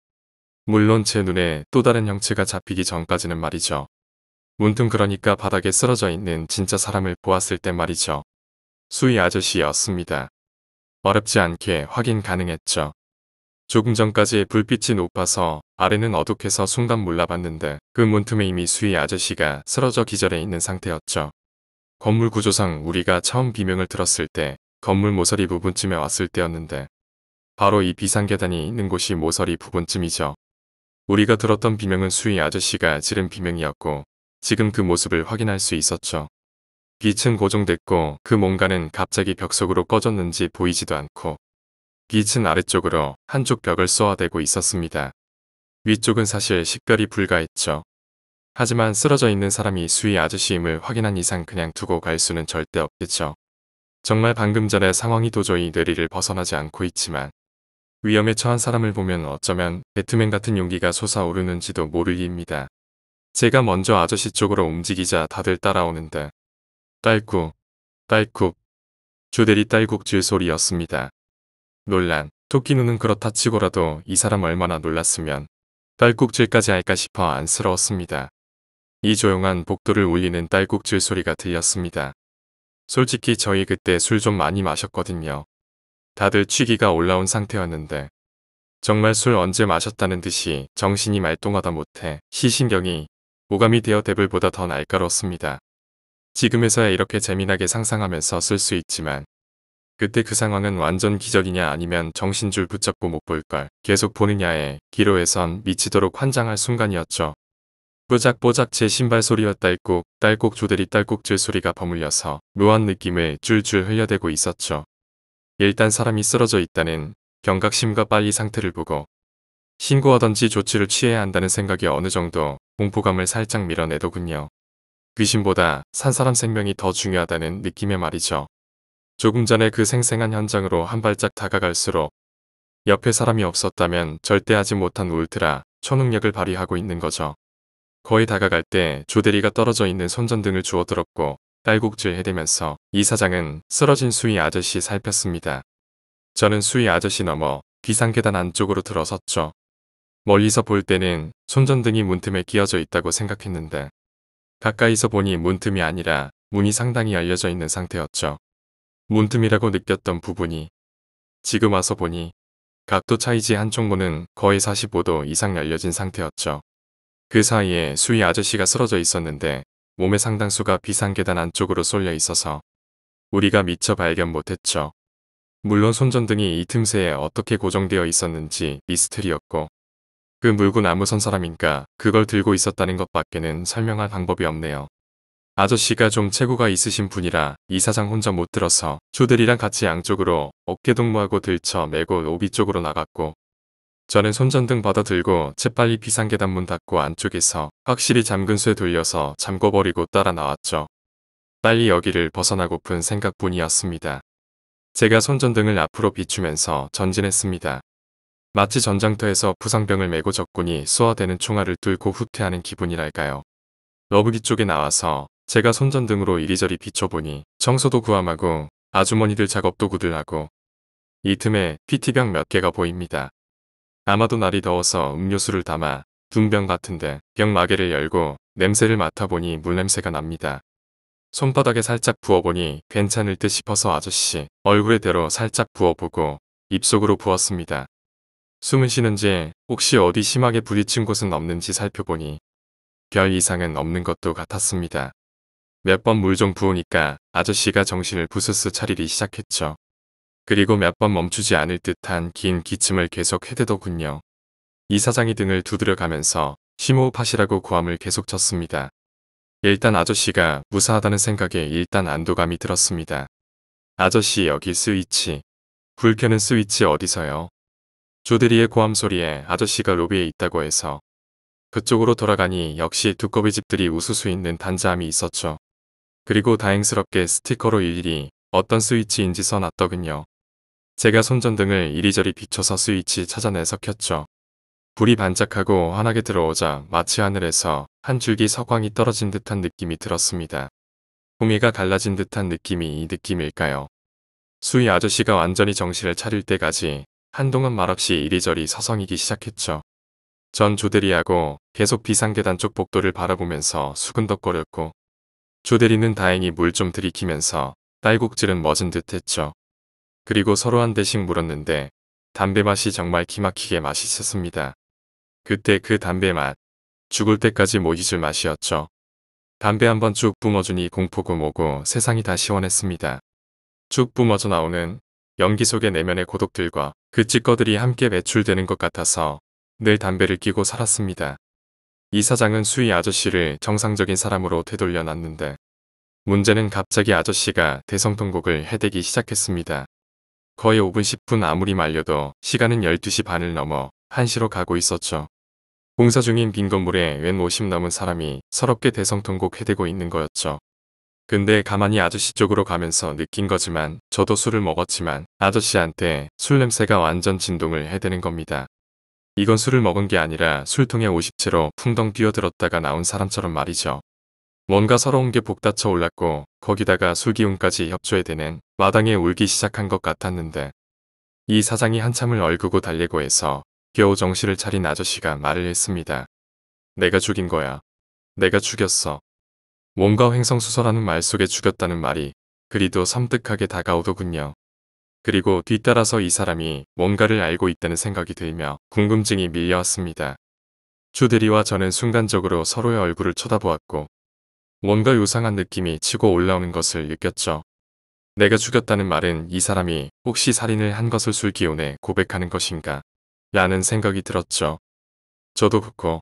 물론 제 눈에 또 다른 형체가 잡히기 전까지는 말이죠. 문득 그러니까 바닥에 쓰러져 있는 진짜 사람을 보았을 때 말이죠. 수위 아저씨였습니다. 어렵지 않게 확인 가능했죠. 조금 전까지 불빛이 높아서 아래는 어둑해서 순간 몰라봤는데 그 문틈에 이미 수희 아저씨가 쓰러져 기절해 있는 상태였죠. 건물 구조상 우리가 처음 비명을 들었을 때 건물 모서리 부분쯤에 왔을 때였는데 바로 이 비상계단이 있는 곳이 모서리 부분쯤이죠. 우리가 들었던 비명은 수희 아저씨가 지른 비명이었고 지금 그 모습을 확인할 수 있었죠. 빛은 고정됐고 그 뭔가는 갑자기 벽 속으로 꺼졌는지 보이지도 않고 2층 아래쪽으로 한쪽 벽을 쏘아대고 있었습니다. 위쪽은 사실 식별이 불가했죠. 하지만 쓰러져 있는 사람이 수위 아저씨임을 확인한 이상 그냥 두고 갈 수는 절대 없겠죠. 정말 방금 전에 상황이 도저히 내리를 벗어나지 않고 있지만 위험에 처한 사람을 보면 어쩌면 배트맨 같은 용기가 솟아오르는지도 모르입니다. 제가 먼저 아저씨 쪽으로 움직이자 다들 따라오는데 딸꾹, 딸꾹, 주대리 딸꾹질 소리였습니다. 논란. 토끼 눈은 그렇다 치고라도 이 사람 얼마나 놀랐으면 딸꾹질까지 할까 싶어 안쓰러웠습니다. 이 조용한 복도를 울리는 딸꾹질 소리가 들렸습니다. 솔직히 저희 그때 술 좀 많이 마셨거든요. 다들 취기가 올라온 상태였는데 정말 술 언제 마셨다는 듯이 정신이 말똥하다 못해 시신경이 오감이 되어 대불보다 더 날카롭습니다. 지금에서야 이렇게 재미나게 상상하면서 쓸 수 있지만 그때 그 상황은 완전 기적이냐 아니면 정신줄 붙잡고 못 볼 걸 계속 보느냐에 기로에선 미치도록 환장할 순간이었죠. 뽀작뽀작제 신발 소리와 딸꾹 딸꾹 조대리 딸꾹질 소리가 버물려서 묘한 느낌을 줄줄 흘려대고 있었죠. 일단 사람이 쓰러져 있다는 경각심과 빨리 상태를 보고 신고하던지 조치를 취해야 한다는 생각이 어느 정도 공포감을 살짝 밀어내더군요. 귀신보다 산 사람 생명이 더 중요하다는 느낌의 말이죠. 조금 전에 그 생생한 현장으로 한 발짝 다가갈수록 옆에 사람이 없었다면 절대 하지 못한 울트라 초능력을 발휘하고 있는 거죠. 거의 다가갈 때 조대리가 떨어져 있는 손전등을 주워 들었고 딸곡질 해대면서 이 사장은 쓰러진 수희 아저씨 살폈습니다. 저는 수희 아저씨 넘어 비상계단 안쪽으로 들어섰죠. 멀리서 볼 때는 손전등이 문틈에 끼어져 있다고 생각했는데 가까이서 보니 문틈이 아니라 문이 상당히 열려져 있는 상태였죠. 문틈이라고 느꼈던 부분이 지금 와서 보니 각도 차이지 한쪽 문은 거의 45도 이상 열려진 상태였죠. 그 사이에 수위 아저씨가 쓰러져 있었는데 몸의 상당수가 비상계단 안쪽으로 쏠려 있어서 우리가 미처 발견 못했죠. 물론 손전등이 이 틈새에 어떻게 고정되어 있었는지 미스터리였고 그 물고 나무 선 사람인가 그걸 들고 있었다는 것밖에는 설명할 방법이 없네요. 아저씨가 좀 체구가 있으신 분이라 이사장 혼자 못 들어서 주들이랑 같이 양쪽으로 어깨 동무하고 들쳐 메고 오비 쪽으로 나갔고 저는 손전등 받아들고 재빨리 비상계단 문 닫고 안쪽에서 확실히 잠근 수에 돌려서 잠궈버리고 따라 나왔죠. 빨리 여기를 벗어나고픈 생각뿐이었습니다. 제가 손전등을 앞으로 비추면서 전진했습니다. 마치 전장터에서 부상병을 메고 적군이 쏘아대는 총알을 뚫고 후퇴하는 기분이랄까요. 러브기 쪽에 나와서 제가 손전등으로 이리저리 비춰보니 청소도 구함하고 아주머니들 작업도 구들하고 이 틈에 PT병 몇 개가 보입니다. 아마도 날이 더워서 음료수를 담아 둔병 같은데 병 마개를 열고 냄새를 맡아보니 물냄새가 납니다. 손바닥에 살짝 부어보니 괜찮을 듯 싶어서 아저씨 얼굴에 대로 살짝 부어보고 입속으로 부었습니다. 숨은 쉬는지 혹시 어디 심하게 부딪힌 곳은 없는지 살펴보니 별 이상은 없는 것도 같았습니다. 몇번물좀 부으니까 아저씨가 정신을 부스스 차리기 시작했죠. 그리고 몇 번 멈추지 않을 듯한 긴 기침을 계속 해대더군요. 이사장이 등을 두드려가면서 심호흡하시라고 고함을 계속 쳤습니다. 일단 아저씨가 무사하다는 생각에 일단 안도감이 들었습니다. 아저씨 여기 스위치. 불 켜는 스위치 어디서요? 조대리의 고함 소리에 아저씨가 로비에 있다고 해서 그쪽으로 돌아가니 역시 두꺼비 집들이 우수수 있는 단자함이 있었죠. 그리고 다행스럽게 스티커로 일일이 어떤 스위치인지 써놨더군요. 제가 손전등을 이리저리 비춰서 스위치 찾아내서 켰죠. 불이 반짝하고 환하게 들어오자 마치 하늘에서 한 줄기 석광이 떨어진 듯한 느낌이 들었습니다. 구미가 갈라진 듯한 느낌이 이 느낌일까요? 수희 아저씨가 완전히 정신을 차릴 때까지 한동안 말없이 이리저리 서성이기 시작했죠. 전 조대리하고 계속 비상계단 쪽 복도를 바라보면서 수근덕거렸고 조대리는 다행히 물 좀 들이키면서 딸국질은 멎은 듯 했죠. 그리고 서로 한 대씩 물었는데 담배 맛이 정말 기막히게 맛있었습니다. 그때 그 담배 맛, 죽을 때까지 못 잊을 맛이었죠. 담배 한번 쭉 뿜어주니 공포고 뭐고 세상이 다 시원했습니다. 쭉 뿜어져 나오는 연기 속의 내면의 고독들과 그 찌꺼들이 함께 배출되는 것 같아서 늘 담배를 끼고 살았습니다. 이 사장은 수희 아저씨를 정상적인 사람으로 되돌려 놨는데 문제는 갑자기 아저씨가 대성통곡을 해대기 시작했습니다. 거의 5분 10분 아무리 말려도 시간은 12시 반을 넘어 1시로 가고 있었죠. 공사 중인 빈 건물에 웬 50 넘은 사람이 서럽게 대성통곡 해대고 있는 거였죠. 근데 가만히 아저씨 쪽으로 가면서 느낀 거지만 저도 술을 먹었지만 아저씨한테 술 냄새가 완전 진동을 해대는 겁니다. 이건 술을 먹은 게 아니라 술통에 오십 채로 풍덩 뛰어들었다가 나온 사람처럼 말이죠. 뭔가 서러운 게 복다쳐 올랐고 거기다가 술기운까지 협조해대는 마당에 울기 시작한 것 같았는데 이 사장이 한참을 얼구고 달래고 해서 겨우 정신을 차린 아저씨가 말을 했습니다. 내가 죽인 거야. 내가 죽였어. 뭔가 횡성수설라는말 속에 죽였다는 말이 그리도 섬뜩하게 다가오더군요. 그리고 뒤따라서 이 사람이 뭔가를 알고 있다는 생각이 들며 궁금증이 밀려왔습니다. 주대리와 저는 순간적으로 서로의 얼굴을 쳐다보았고 뭔가 요상한 느낌이 치고 올라오는 것을 느꼈죠. 내가 죽였다는 말은 이 사람이 혹시 살인을 한 것을 술기운에 고백하는 것인가 라는 생각이 들었죠. 저도 붙고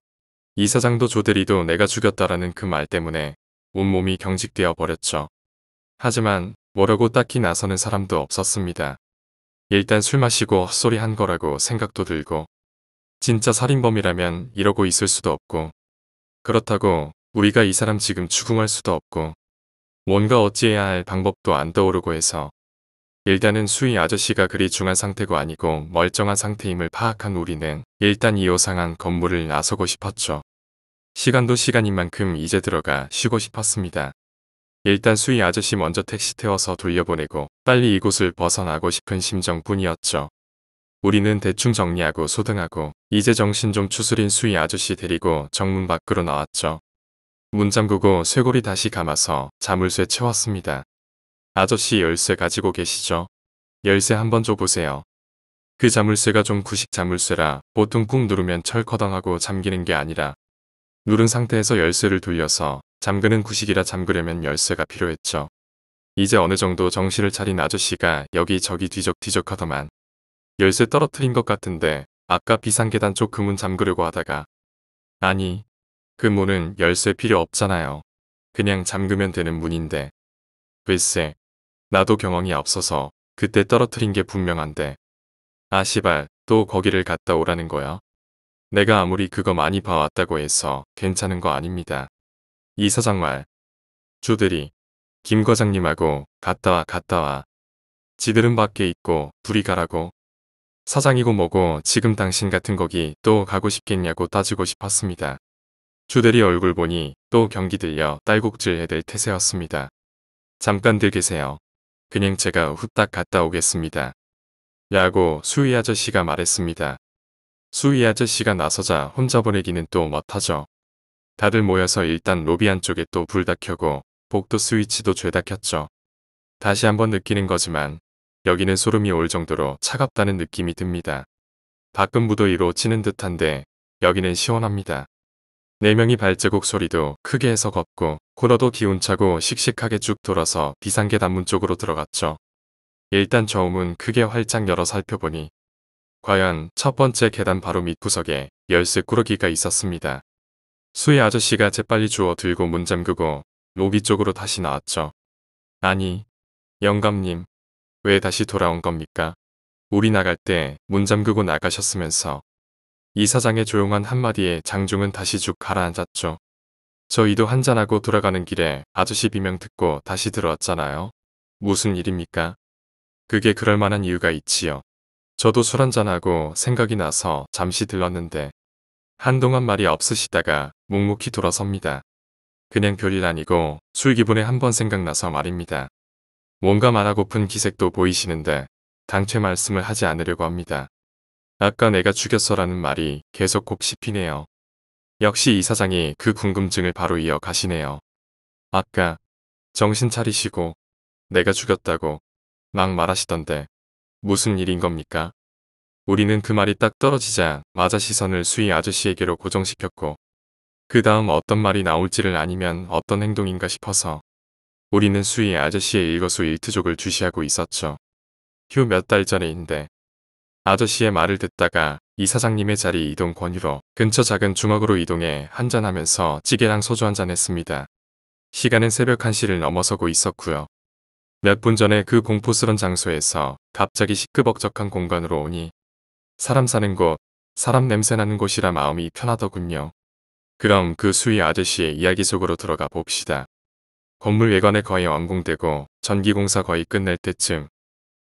이사장도 조대리도 내가 죽였다라는 그 말 때문에 온몸이 경직되어 버렸죠. 하지만 뭐라고 딱히 나서는 사람도 없었습니다. 일단 술 마시고 헛소리 한 거라고 생각도 들고 진짜 살인범이라면 이러고 있을 수도 없고 그렇다고 우리가 이 사람 지금 추궁할 수도 없고 뭔가 어찌해야 할 방법도 안 떠오르고 해서 일단은 수위 아저씨가 그리 중한 상태고 아니고 멀쩡한 상태임을 파악한 우리는 일단 이호상한 건물을 나서고 싶었죠. 시간도 시간인 만큼 이제 들어가 쉬고 싶었습니다. 일단 수희 아저씨 먼저 택시 태워서 돌려보내고 빨리 이곳을 벗어나고 싶은 심정뿐이었죠. 우리는 대충 정리하고 소등하고 이제 정신 좀 추스린 수희 아저씨 데리고 정문 밖으로 나왔죠. 문 잠그고 쇄골이 다시 감아서 자물쇠 채웠습니다. 아저씨 열쇠 가지고 계시죠? 열쇠 한번 줘보세요. 그 자물쇠가 좀 구식 자물쇠라 보통 꾹 누르면 철커덩하고 잠기는 게 아니라 누른 상태에서 열쇠를 돌려서 잠그는 구식이라 잠그려면 열쇠가 필요했죠. 이제 어느 정도 정신을 차린 아저씨가 여기저기 뒤적뒤적 하더만 열쇠 떨어뜨린 것 같은데 아까 비상계단 쪽 그 문 잠그려고 하다가 아니 그 문은 열쇠 필요 없잖아요. 그냥 잠그면 되는 문인데 글쎄 나도 경험이 없어서 그때 떨어뜨린 게 분명한데 아시발 또 거기를 갔다 오라는 거야. 내가 아무리 그거 많이 봐왔다고 해서 괜찮은 거 아닙니다. 이 사장 말. 주들이 김 과장님하고 갔다와 갔다와 지들은 밖에 있고 불이 가라고 사장이고 뭐고 지금 당신 같은 거기 또 가고 싶겠냐고 따지고 싶었습니다. 주대리 얼굴 보니 또 경기 들려 딸곡질 해댈 태세였습니다. 잠깐들 계세요. 그냥 제가 후딱 갔다 오겠습니다. 야고 수희 아저씨가 말했습니다. 수희 아저씨가 나서자 혼자 보내기는 또멋하죠 다들 모여서 일단 로비 안쪽에 또 불 다 켜고 복도 스위치도 죄다 켰죠. 다시 한번 느끼는 거지만 여기는 소름이 올 정도로 차갑다는 느낌이 듭니다. 밖은 무더위로 치는 듯한데 여기는 시원합니다. 4 명이 발자국 소리도 크게 해서 걷고 코너도 기운차고 씩씩하게 쭉 돌아서 비상계 단문 쪽으로 들어갔죠. 일단 저음은 크게 활짝 열어 살펴보니 과연 첫 번째 계단 바로 밑구석에 열쇠 꾸러기가 있었습니다. 수희 아저씨가 재빨리 주워 들고 문 잠그고 로비 쪽으로 다시 나왔죠. 아니, 영감님, 왜 다시 돌아온 겁니까? 우리 나갈 때 문 잠그고 나가셨으면서. 이사장의 조용한 한마디에 장중은 다시 죽 가라앉았죠. 저희도 한잔하고 돌아가는 길에 아저씨 비명 듣고 다시 들어왔잖아요. 무슨 일입니까? 그게 그럴만한 이유가 있지요. 저도 술 한잔하고 생각이 나서 잠시 들렀는데 한동안 말이 없으시다가 묵묵히 돌아섭니다. 그냥 별일 아니고 술 기분에 한 번 생각나서 말입니다. 뭔가 말하고픈 기색도 보이시는데 당최 말씀을 하지 않으려고 합니다. 아까 내가 죽였어라는 말이 계속 곱씹히네요. 역시 이 사장이 그 궁금증을 바로 이어 가시네요. 아까 정신 차리시고 내가 죽였다고 막 말하시던데 무슨 일인 겁니까? 우리는 그 말이 딱 떨어지자 마자 시선을 수희 아저씨에게로 고정시켰고 그 다음 어떤 말이 나올지를 아니면 어떤 행동인가 싶어서 우리는 수의 아저씨의 일거수 일투족을 주시하고 있었죠. 휴 몇 달 전에인데 아저씨의 말을 듣다가 이 사장님의 자리 이동 권유로 근처 작은 주먹으로 이동해 한잔하면서 찌개랑 소주 한잔 했습니다. 시간은 새벽 1시를 넘어서고 있었고요. 몇 분 전에 그 공포스런 장소에서 갑자기 시끄벅적한 공간으로 오니 사람 사는 곳, 사람 냄새 나는 곳이라 마음이 편하더군요. 그럼 그 수위 아저씨의 이야기 속으로 들어가 봅시다. 건물 외관에 거의 완공되고 전기공사 거의 끝날 때쯤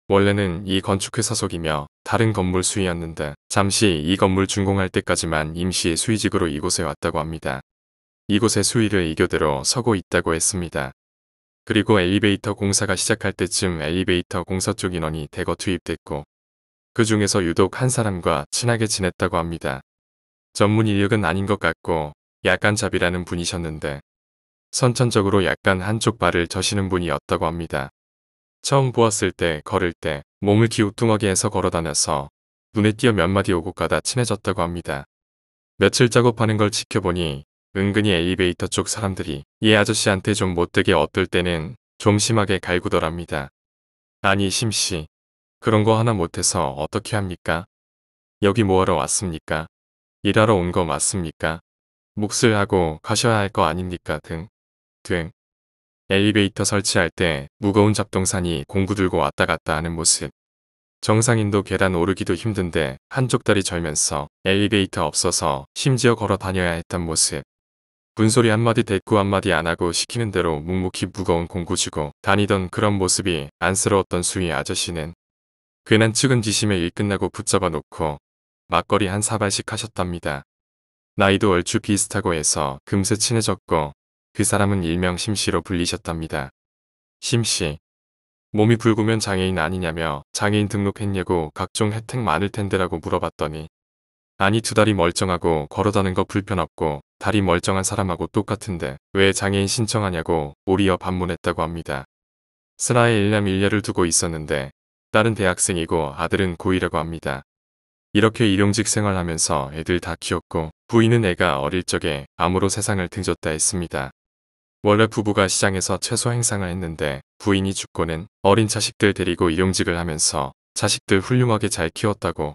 원래는 이 건축회사 속이며 다른 건물 수위였는데 잠시 이 건물 준공할 때까지만 임시 수위직으로 이곳에 왔다고 합니다. 이곳의 수위를 이교대로 서고 있다고 했습니다. 그리고 엘리베이터 공사가 시작할 때쯤 엘리베이터 공사 쪽 인원이 대거 투입됐고 그 중에서 유독 한 사람과 친하게 지냈다고 합니다. 전문 인력은 아닌 것 같고 약간 잡이라는 분이셨는데 선천적으로 약간 한쪽 발을 저시는 분이었다고 합니다. 처음 보았을 때 걸을 때 몸을 기우뚱하게 해서 걸어다녀서 눈에 띄어 몇 마디 오고 가다 친해졌다고 합니다. 며칠 작업하는 걸 지켜보니 은근히 엘리베이터 쪽 사람들이 이 아저씨한테 좀 못되게 어떨 때는 좀 심하게 갈구더랍니다. 아니 심씨 그런 거 하나 못해서 어떻게 합니까? 여기 뭐하러 왔습니까? 일하러 온 거 맞습니까? 몫을 하고 가셔야 할 거 아닙니까? 등. 등. 엘리베이터 설치할 때 무거운 잡동산이 공구 들고 왔다 갔다 하는 모습. 정상인도 계단 오르기도 힘든데 한쪽 다리 절면서 엘리베이터 없어서 심지어 걸어 다녀야 했던 모습. 분소리 한마디 대꾸 한마디 안하고 시키는 대로 묵묵히 무거운 공구 주고 다니던 그런 모습이 안쓰러웠던 수위 아저씨는 괜한 측은지심에 일 끝나고 붙잡아 놓고 막걸리 한 사발씩 하셨답니다. 나이도 얼추 비슷하고 해서 금세 친해졌고 그 사람은 일명 심씨로 불리셨답니다. 심씨. 몸이 붉으면 장애인 아니냐며 장애인 등록했냐고 각종 혜택 많을 텐데라고 물어봤더니 아니 두 다리 멀쩡하고 걸어다는 거 불편없고 다리 멀쩡한 사람하고 똑같은데 왜 장애인 신청하냐고 오리어 반문했다고 합니다. 슬아에 일남 일녀를 두고 있었는데 딸은 대학생이고 아들은 고이라고 합니다. 이렇게 일용직 생활하면서 애들 다 키웠고 부인은 애가 어릴 적에 암으로 세상을 등졌다 했습니다. 원래 부부가 시장에서 최소 행상을 했는데 부인이 죽고는 어린 자식들 데리고 일용직을 하면서 자식들 훌륭하게 잘 키웠다고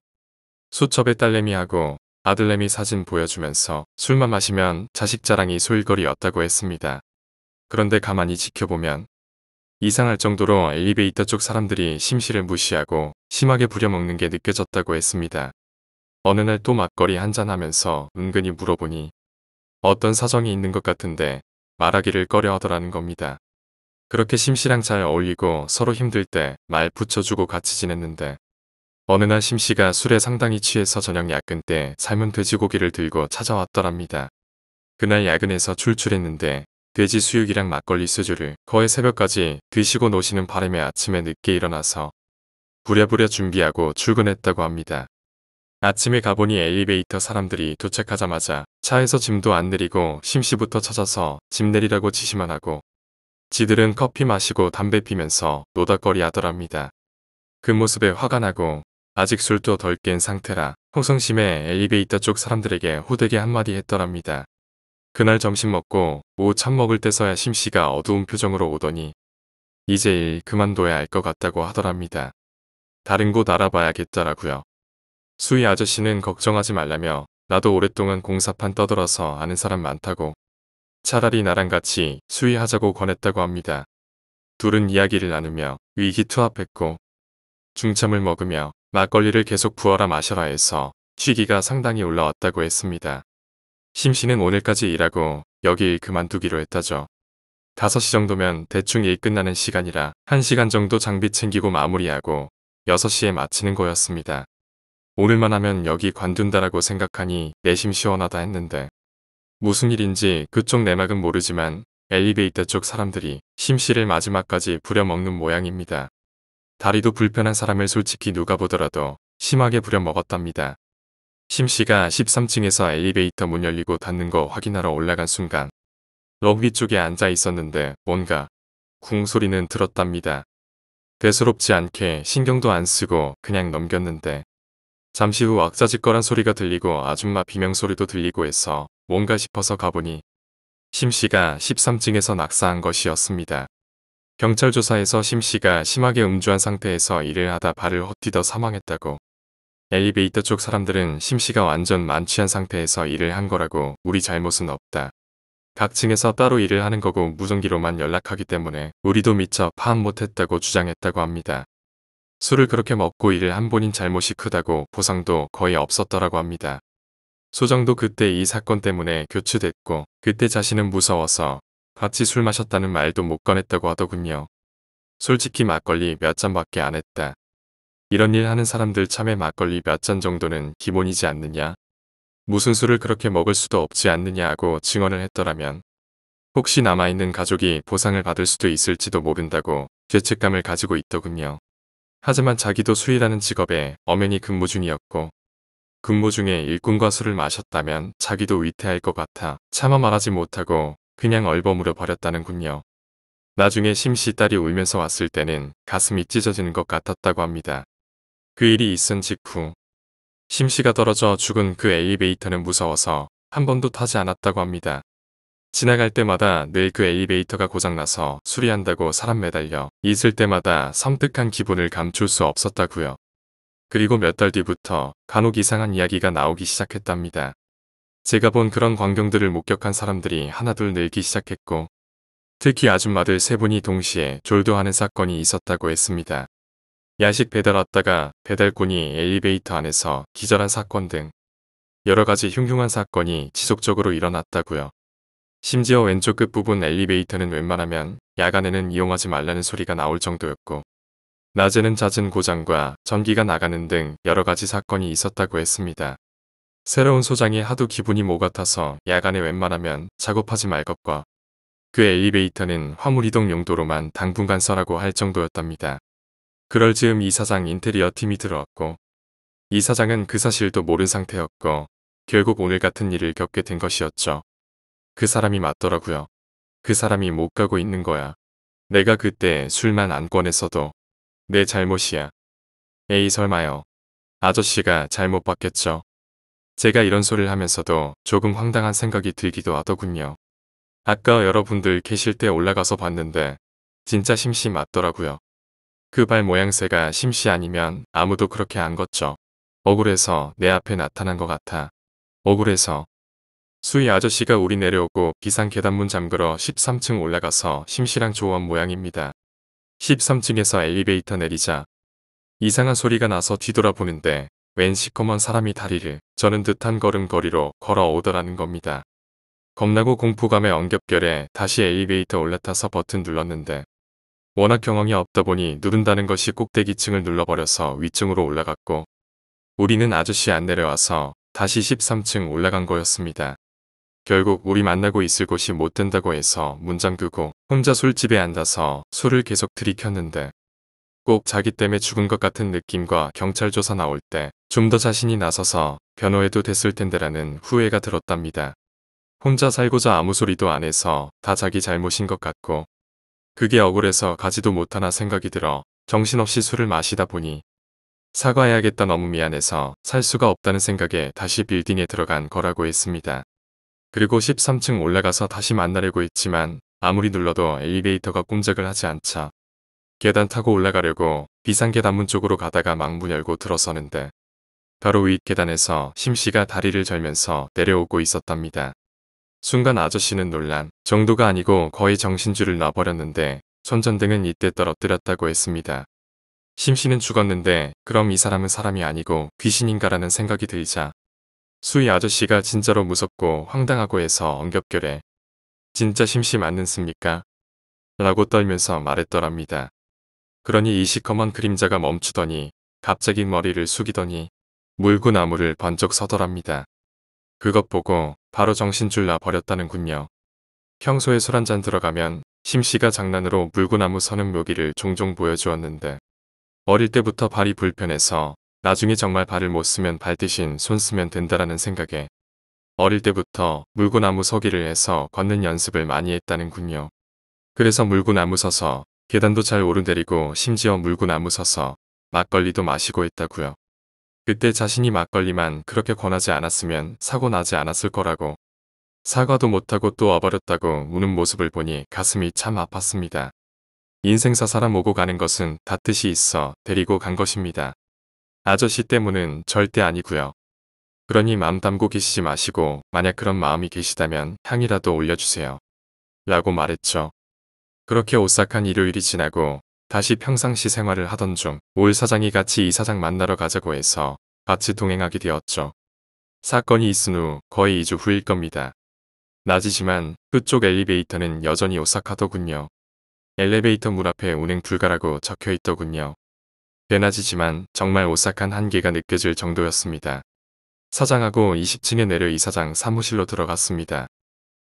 수첩에 딸내미하고 아들내미 사진 보여주면서 술만 마시면 자식 자랑이 소일거리였다고 했습니다. 그런데 가만히 지켜보면 이상할 정도로 엘리베이터 쪽 사람들이 심시를 무시하고 심하게 부려먹는 게 느껴졌다고 했습니다. 어느 날 또 막걸리 한 잔하면서 은근히 물어보니 어떤 사정이 있는 것 같은데 말하기를 꺼려 하더라는 겁니다. 그렇게 심씨랑 잘 어울리고 서로 힘들 때 말 붙여주고 같이 지냈는데 어느 날 심씨가 술에 상당히 취해서 저녁 야근 때 삶은 돼지고기를 들고 찾아왔더랍니다. 그날 야근해서 출출했는데 돼지 수육이랑 막걸리 소주를 거의 새벽까지 드시고 노시는 바람에 아침에 늦게 일어나서 부랴부랴 준비하고 출근했다고 합니다. 아침에 가보니 엘리베이터 사람들이 도착하자마자 차에서 짐도 안 내리고 심시부터 찾아서 짐 내리라고 지시만 하고 지들은 커피 마시고 담배 피면서 노닥거리 하더랍니다. 그 모습에 화가 나고 아직 술도 덜 깬 상태라 홍성심에 엘리베이터 쪽 사람들에게 호되게 한마디 했더랍니다. 그날 점심 먹고 오후 먹을 때서야 심씨가 어두운 표정으로 오더니 이제 일 그만둬야 할 것 같다고 하더랍니다. 다른 곳 알아봐야겠더라고요. 수희 아저씨는 걱정하지 말라며 나도 오랫동안 공사판 떠들어서 아는 사람 많다고 차라리 나랑 같이 수위하자고 권했다고 합니다. 둘은 이야기를 나누며 위기투합했고 중참을 먹으며 막걸리를 계속 부어라 마셔라 해서 취기가 상당히 올라왔다고 했습니다. 심 씨는 오늘까지 일하고 여기 그만두기로 했다죠. 5시 정도면 대충 일 끝나는 시간이라 1시간 정도 장비 챙기고 마무리하고 6시에 마치는 거였습니다. 오늘만 하면 여기 관둔다라고 생각하니 내심 시원하다 했는데 무슨 일인지 그쪽 내막은 모르지만 엘리베이터 쪽 사람들이 심씨를 마지막까지 부려먹는 모양입니다. 다리도 불편한 사람을 솔직히 누가 보더라도 심하게 부려먹었답니다. 심씨가 13층에서 엘리베이터 문 열리고 닫는 거 확인하러 올라간 순간 럭비 쪽에 앉아 있었는데 뭔가 궁 소리는 들었답니다. 대수롭지 않게 신경도 안 쓰고 그냥 넘겼는데 잠시 후 악자지껄한 소리가 들리고 아줌마 비명소리도 들리고 해서 뭔가 싶어서 가보니 심씨가 13층에서 낙사한 것이었습니다. 경찰 조사에서 심씨가 심하게 음주한 상태에서 일을 하다 발을 헛디뎌 사망했다고 엘리베이터 쪽 사람들은 심씨가 완전 만취한 상태에서 일을 한 거라고 우리 잘못은 없다. 각 층에서 따로 일을 하는 거고 무전기로만 연락하기 때문에 우리도 미처 파악 못했다고 주장했다고 합니다. 술을 그렇게 먹고 일을 한 본인 잘못이 크다고 보상도 거의 없었더라고 합니다. 소정도 그때 이 사건 때문에 교체됐고 그때 자신은 무서워서 같이 술 마셨다는 말도 못 꺼냈다고 하더군요. 솔직히 막걸리 몇 잔밖에 안 했다. 이런 일 하는 사람들 참에 막걸리 몇 잔 정도는 기본이지 않느냐. 무슨 술을 그렇게 먹을 수도 없지 않느냐 하고 증언을 했더라면 혹시 남아있는 가족이 보상을 받을 수도 있을지도 모른다고 죄책감을 가지고 있더군요. 하지만 자기도 수의라는 직업에 엄연히 근무 중이었고 근무 중에 일꾼과 술을 마셨다면 자기도 위태할 것 같아 차마 말하지 못하고 그냥 얼버무려 버렸다는군요. 나중에 심씨 딸이 울면서 왔을 때는 가슴이 찢어지는 것 같았다고 합니다. 그 일이 있은 직후 심씨가 떨어져 죽은 그 엘리베이터는 무서워서 한 번도 타지 않았다고 합니다. 지나갈 때마다 늘 그 엘리베이터가 고장나서 수리한다고 사람 매달려 있을 때마다 섬뜩한 기분을 감출 수 없었다고요. 그리고 몇 달 뒤부터 간혹 이상한 이야기가 나오기 시작했답니다. 제가 본 그런 광경들을 목격한 사람들이 하나둘 늘기 시작했고 특히 아줌마들 세 분이 동시에 졸도하는 사건이 있었다고 했습니다. 야식 배달 왔다가 배달꾼이 엘리베이터 안에서 기절한 사건 등 여러가지 흉흉한 사건이 지속적으로 일어났다고요. 심지어 왼쪽 끝부분 엘리베이터는 웬만하면 야간에는 이용하지 말라는 소리가 나올 정도였고 낮에는 잦은 고장과 전기가 나가는 등 여러가지 사건이 있었다고 했습니다. 새로운 소장이 하도 기분이 모같아서 야간에 웬만하면 작업하지 말 것과 그 엘리베이터는 화물이동 용도로만 당분간 써라고 할 정도였답니다. 그럴 즈음 이사장 인테리어 팀이 들어왔고 이사장은 그 사실도 모른 상태였고 결국 오늘 같은 일을 겪게 된 것이었죠. 그 사람이 맞더라고요. 그 사람이 못 가고 있는 거야. 내가 그때 술만 안 꺼냈어도 내 잘못이야. 에이 설마요. 아저씨가 잘못 봤겠죠. 제가 이런 소리를 하면서도 조금 황당한 생각이 들기도 하더군요. 아까 여러분들 계실 때 올라가서 봤는데 진짜 심심하더라고요. 그발 모양새가 심씨 아니면 아무도 그렇게 안 걷죠. 억울해서 내 앞에 나타난 것 같아. 억울해서. 수희 아저씨가 우리 내려오고 비상 계단문 잠그러 13층 올라가서 심씨랑 조언 모양입니다. 13층에서 엘리베이터 내리자. 이상한 소리가 나서 뒤돌아보는데 웬 시커먼 사람이 다리를 저는 듯한 걸음거리로 걸어오더라는 겁니다. 겁나고 공포감에 엉겹결에 다시 엘리베이터 올라타서 버튼 눌렀는데 워낙 경험이 없다 보니 누른다는 것이 꼭대기층을 눌러버려서 위층으로 올라갔고 우리는 아저씨 안 내려와서 다시 13층 올라간 거였습니다. 결국 우리 만나고 있을 곳이 못 된다고 해서 문 잠그고 혼자 술집에 앉아서 술을 계속 들이켰는데 꼭 자기 때문에 죽은 것 같은 느낌과 경찰 조사 나올 때 좀 더 자신이 나서서 변호해도 됐을 텐데라는 후회가 들었답니다. 혼자 살고자 아무 소리도 안 해서 다 자기 잘못인 것 같고 그게 억울해서 가지도 못하나 생각이 들어 정신없이 술을 마시다 보니 사과해야겠다 너무 미안해서 살 수가 없다는 생각에 다시 빌딩에 들어간 거라고 했습니다. 그리고 13층 올라가서 다시 만나려고 했지만 아무리 눌러도 엘리베이터가 꼼짝을 하지 않자 계단 타고 올라가려고 비상계단문 쪽으로 가다가 막 문 열고 들어서는데 바로 윗 계단에서 심씨가 다리를 절면서 내려오고 있었답니다. 순간 아저씨는 놀란 정도가 아니고 거의 정신줄을 놔버렸는데 손전등은 이때 떨어뜨렸다고 했습니다. 심씨는 죽었는데 그럼 이 사람은 사람이 아니고 귀신인가라는 생각이 들자 수희 아저씨가 진짜로 무섭고 황당하고 해서 엉겹결에 진짜 심씨 맞는습니까? 라고 떨면서 말했더랍니다. 그러니 이 시커먼 그림자가 멈추더니 갑자기 머리를 숙이더니 물구나무를 번쩍 서더랍니다. 그것 보고 바로 정신줄 나 버렸다는군요. 평소에 술 한잔 들어가면 심씨가 장난으로 물구나무 서는 묘기를 종종 보여주었는데 어릴 때부터 발이 불편해서 나중에 정말 발을 못 쓰면 발 대신 손 쓰면 된다라는 생각에 어릴 때부터 물구나무 서기를 해서 걷는 연습을 많이 했다는군요. 그래서 물구나무 서서 계단도 잘 오르내리고 심지어 물구나무 서서 막걸리도 마시고 했다고요. 그때 자신이 막걸리만 그렇게 권하지 않았으면 사고 나지 않았을 거라고 사과도 못하고 또 와버렸다고 우는 모습을 보니 가슴이 참 아팠습니다. 인생사 사람 오고 가는 것은 다 뜻이 있어 데리고 간 것입니다. 아저씨 때문은 절대 아니고요. 그러니 마음 담고 계시지 마시고 만약 그런 마음이 계시다면 향이라도 올려주세요. 라고 말했죠. 그렇게 오싹한 일요일이 지나고 다시 평상시 생활을 하던 중 올 사장이 같이 이사장 만나러 가자고 해서 같이 동행하게 되었죠. 사건이 있은 후 거의 2주 후일 겁니다. 낮이지만 그쪽 엘리베이터는 여전히 오싹하더군요. 엘리베이터 문 앞에 운행 불가라고 적혀있더군요. 대낮이지만 정말 오싹한 한계가 느껴질 정도였습니다. 사장하고 20층에 내려 이사장 사무실로 들어갔습니다.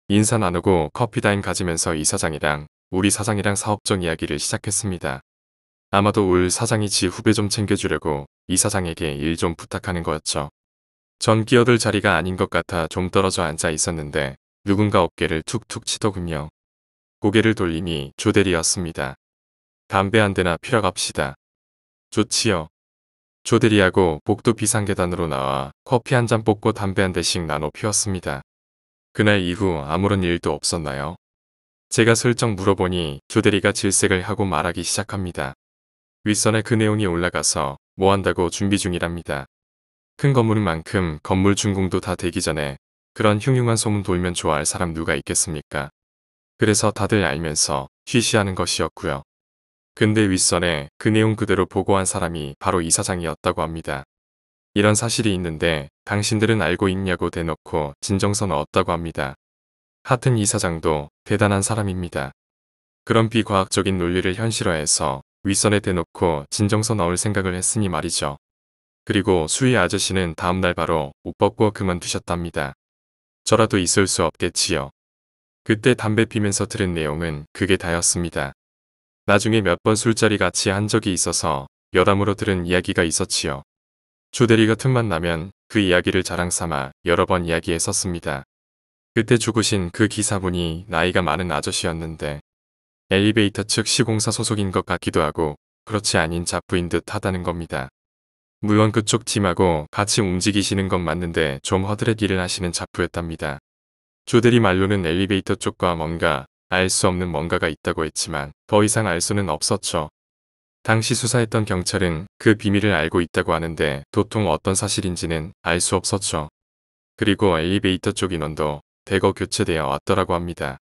인사 나누고 커피다인 가지면서 이사장이랑 우리 사장이랑 사업적 이야기를 시작했습니다. 아마도 울 사장이 지 후배 좀 챙겨주려고 이 사장에게 일 좀 부탁하는 거였죠. 전 끼어들 자리가 아닌 것 같아 좀 떨어져 앉아 있었는데 누군가 어깨를 툭툭 치더군요. 고개를 돌리니 조대리였습니다. 담배 한 대나 피러갑시다. 좋지요. 조대리하고 복도 비상계단으로 나와 커피 한 잔 뽑고 담배 한 대씩 나눠 피웠습니다. 그날 이후 아무런 일도 없었나요? 제가 슬쩍 물어보니 조대리가 질색을 하고 말하기 시작합니다. 윗선에 그 내용이 올라가서 뭐한다고 준비 중이랍니다. 큰 건물인 만큼 건물 준공도 다 되기 전에 그런 흉흉한 소문 돌면 좋아할 사람 누가 있겠습니까? 그래서 다들 알면서 쉬쉬하는 것이었고요. 근데 윗선에 그 내용 그대로 보고한 사람이 바로 이사장이었다고 합니다. 이런 사실이 있는데 당신들은 알고 있냐고 대놓고 진정서 넣었다고 합니다. 하튼 이사장도 대단한 사람입니다. 그런 비과학적인 논리를 현실화해서 윗선에 대놓고 진정서 넣을 생각을 했으니 말이죠. 그리고 수희 아저씨는 다음날 바로 옷 벗고 그만두셨답니다. 저라도 있을 수 없겠지요. 그때 담배 피면서 들은 내용은 그게 다였습니다. 나중에 몇 번 술자리 같이 한 적이 있어서 여담으로 들은 이야기가 있었지요. 조대리가 틈만 나면 그 이야기를 자랑삼아 여러 번 이야기했었습니다. 그때 죽으신 그 기사분이 나이가 많은 아저씨였는데 엘리베이터 측 시공사 소속인 것 같기도 하고 그렇지 아닌 잡부인 듯 하다는 겁니다. 물론 그쪽 팀하고 같이 움직이시는 건 맞는데 좀 허드렛 일을 하시는 잡부였답니다. 조들이 말로는 엘리베이터 쪽과 뭔가 알 수 없는 뭔가가 있다고 했지만 더 이상 알 수는 없었죠. 당시 수사했던 경찰은 그 비밀을 알고 있다고 하는데 도통 어떤 사실인지는 알 수 없었죠. 그리고 엘리베이터 쪽 인원도 대거 교체되어 왔더라고 합니다.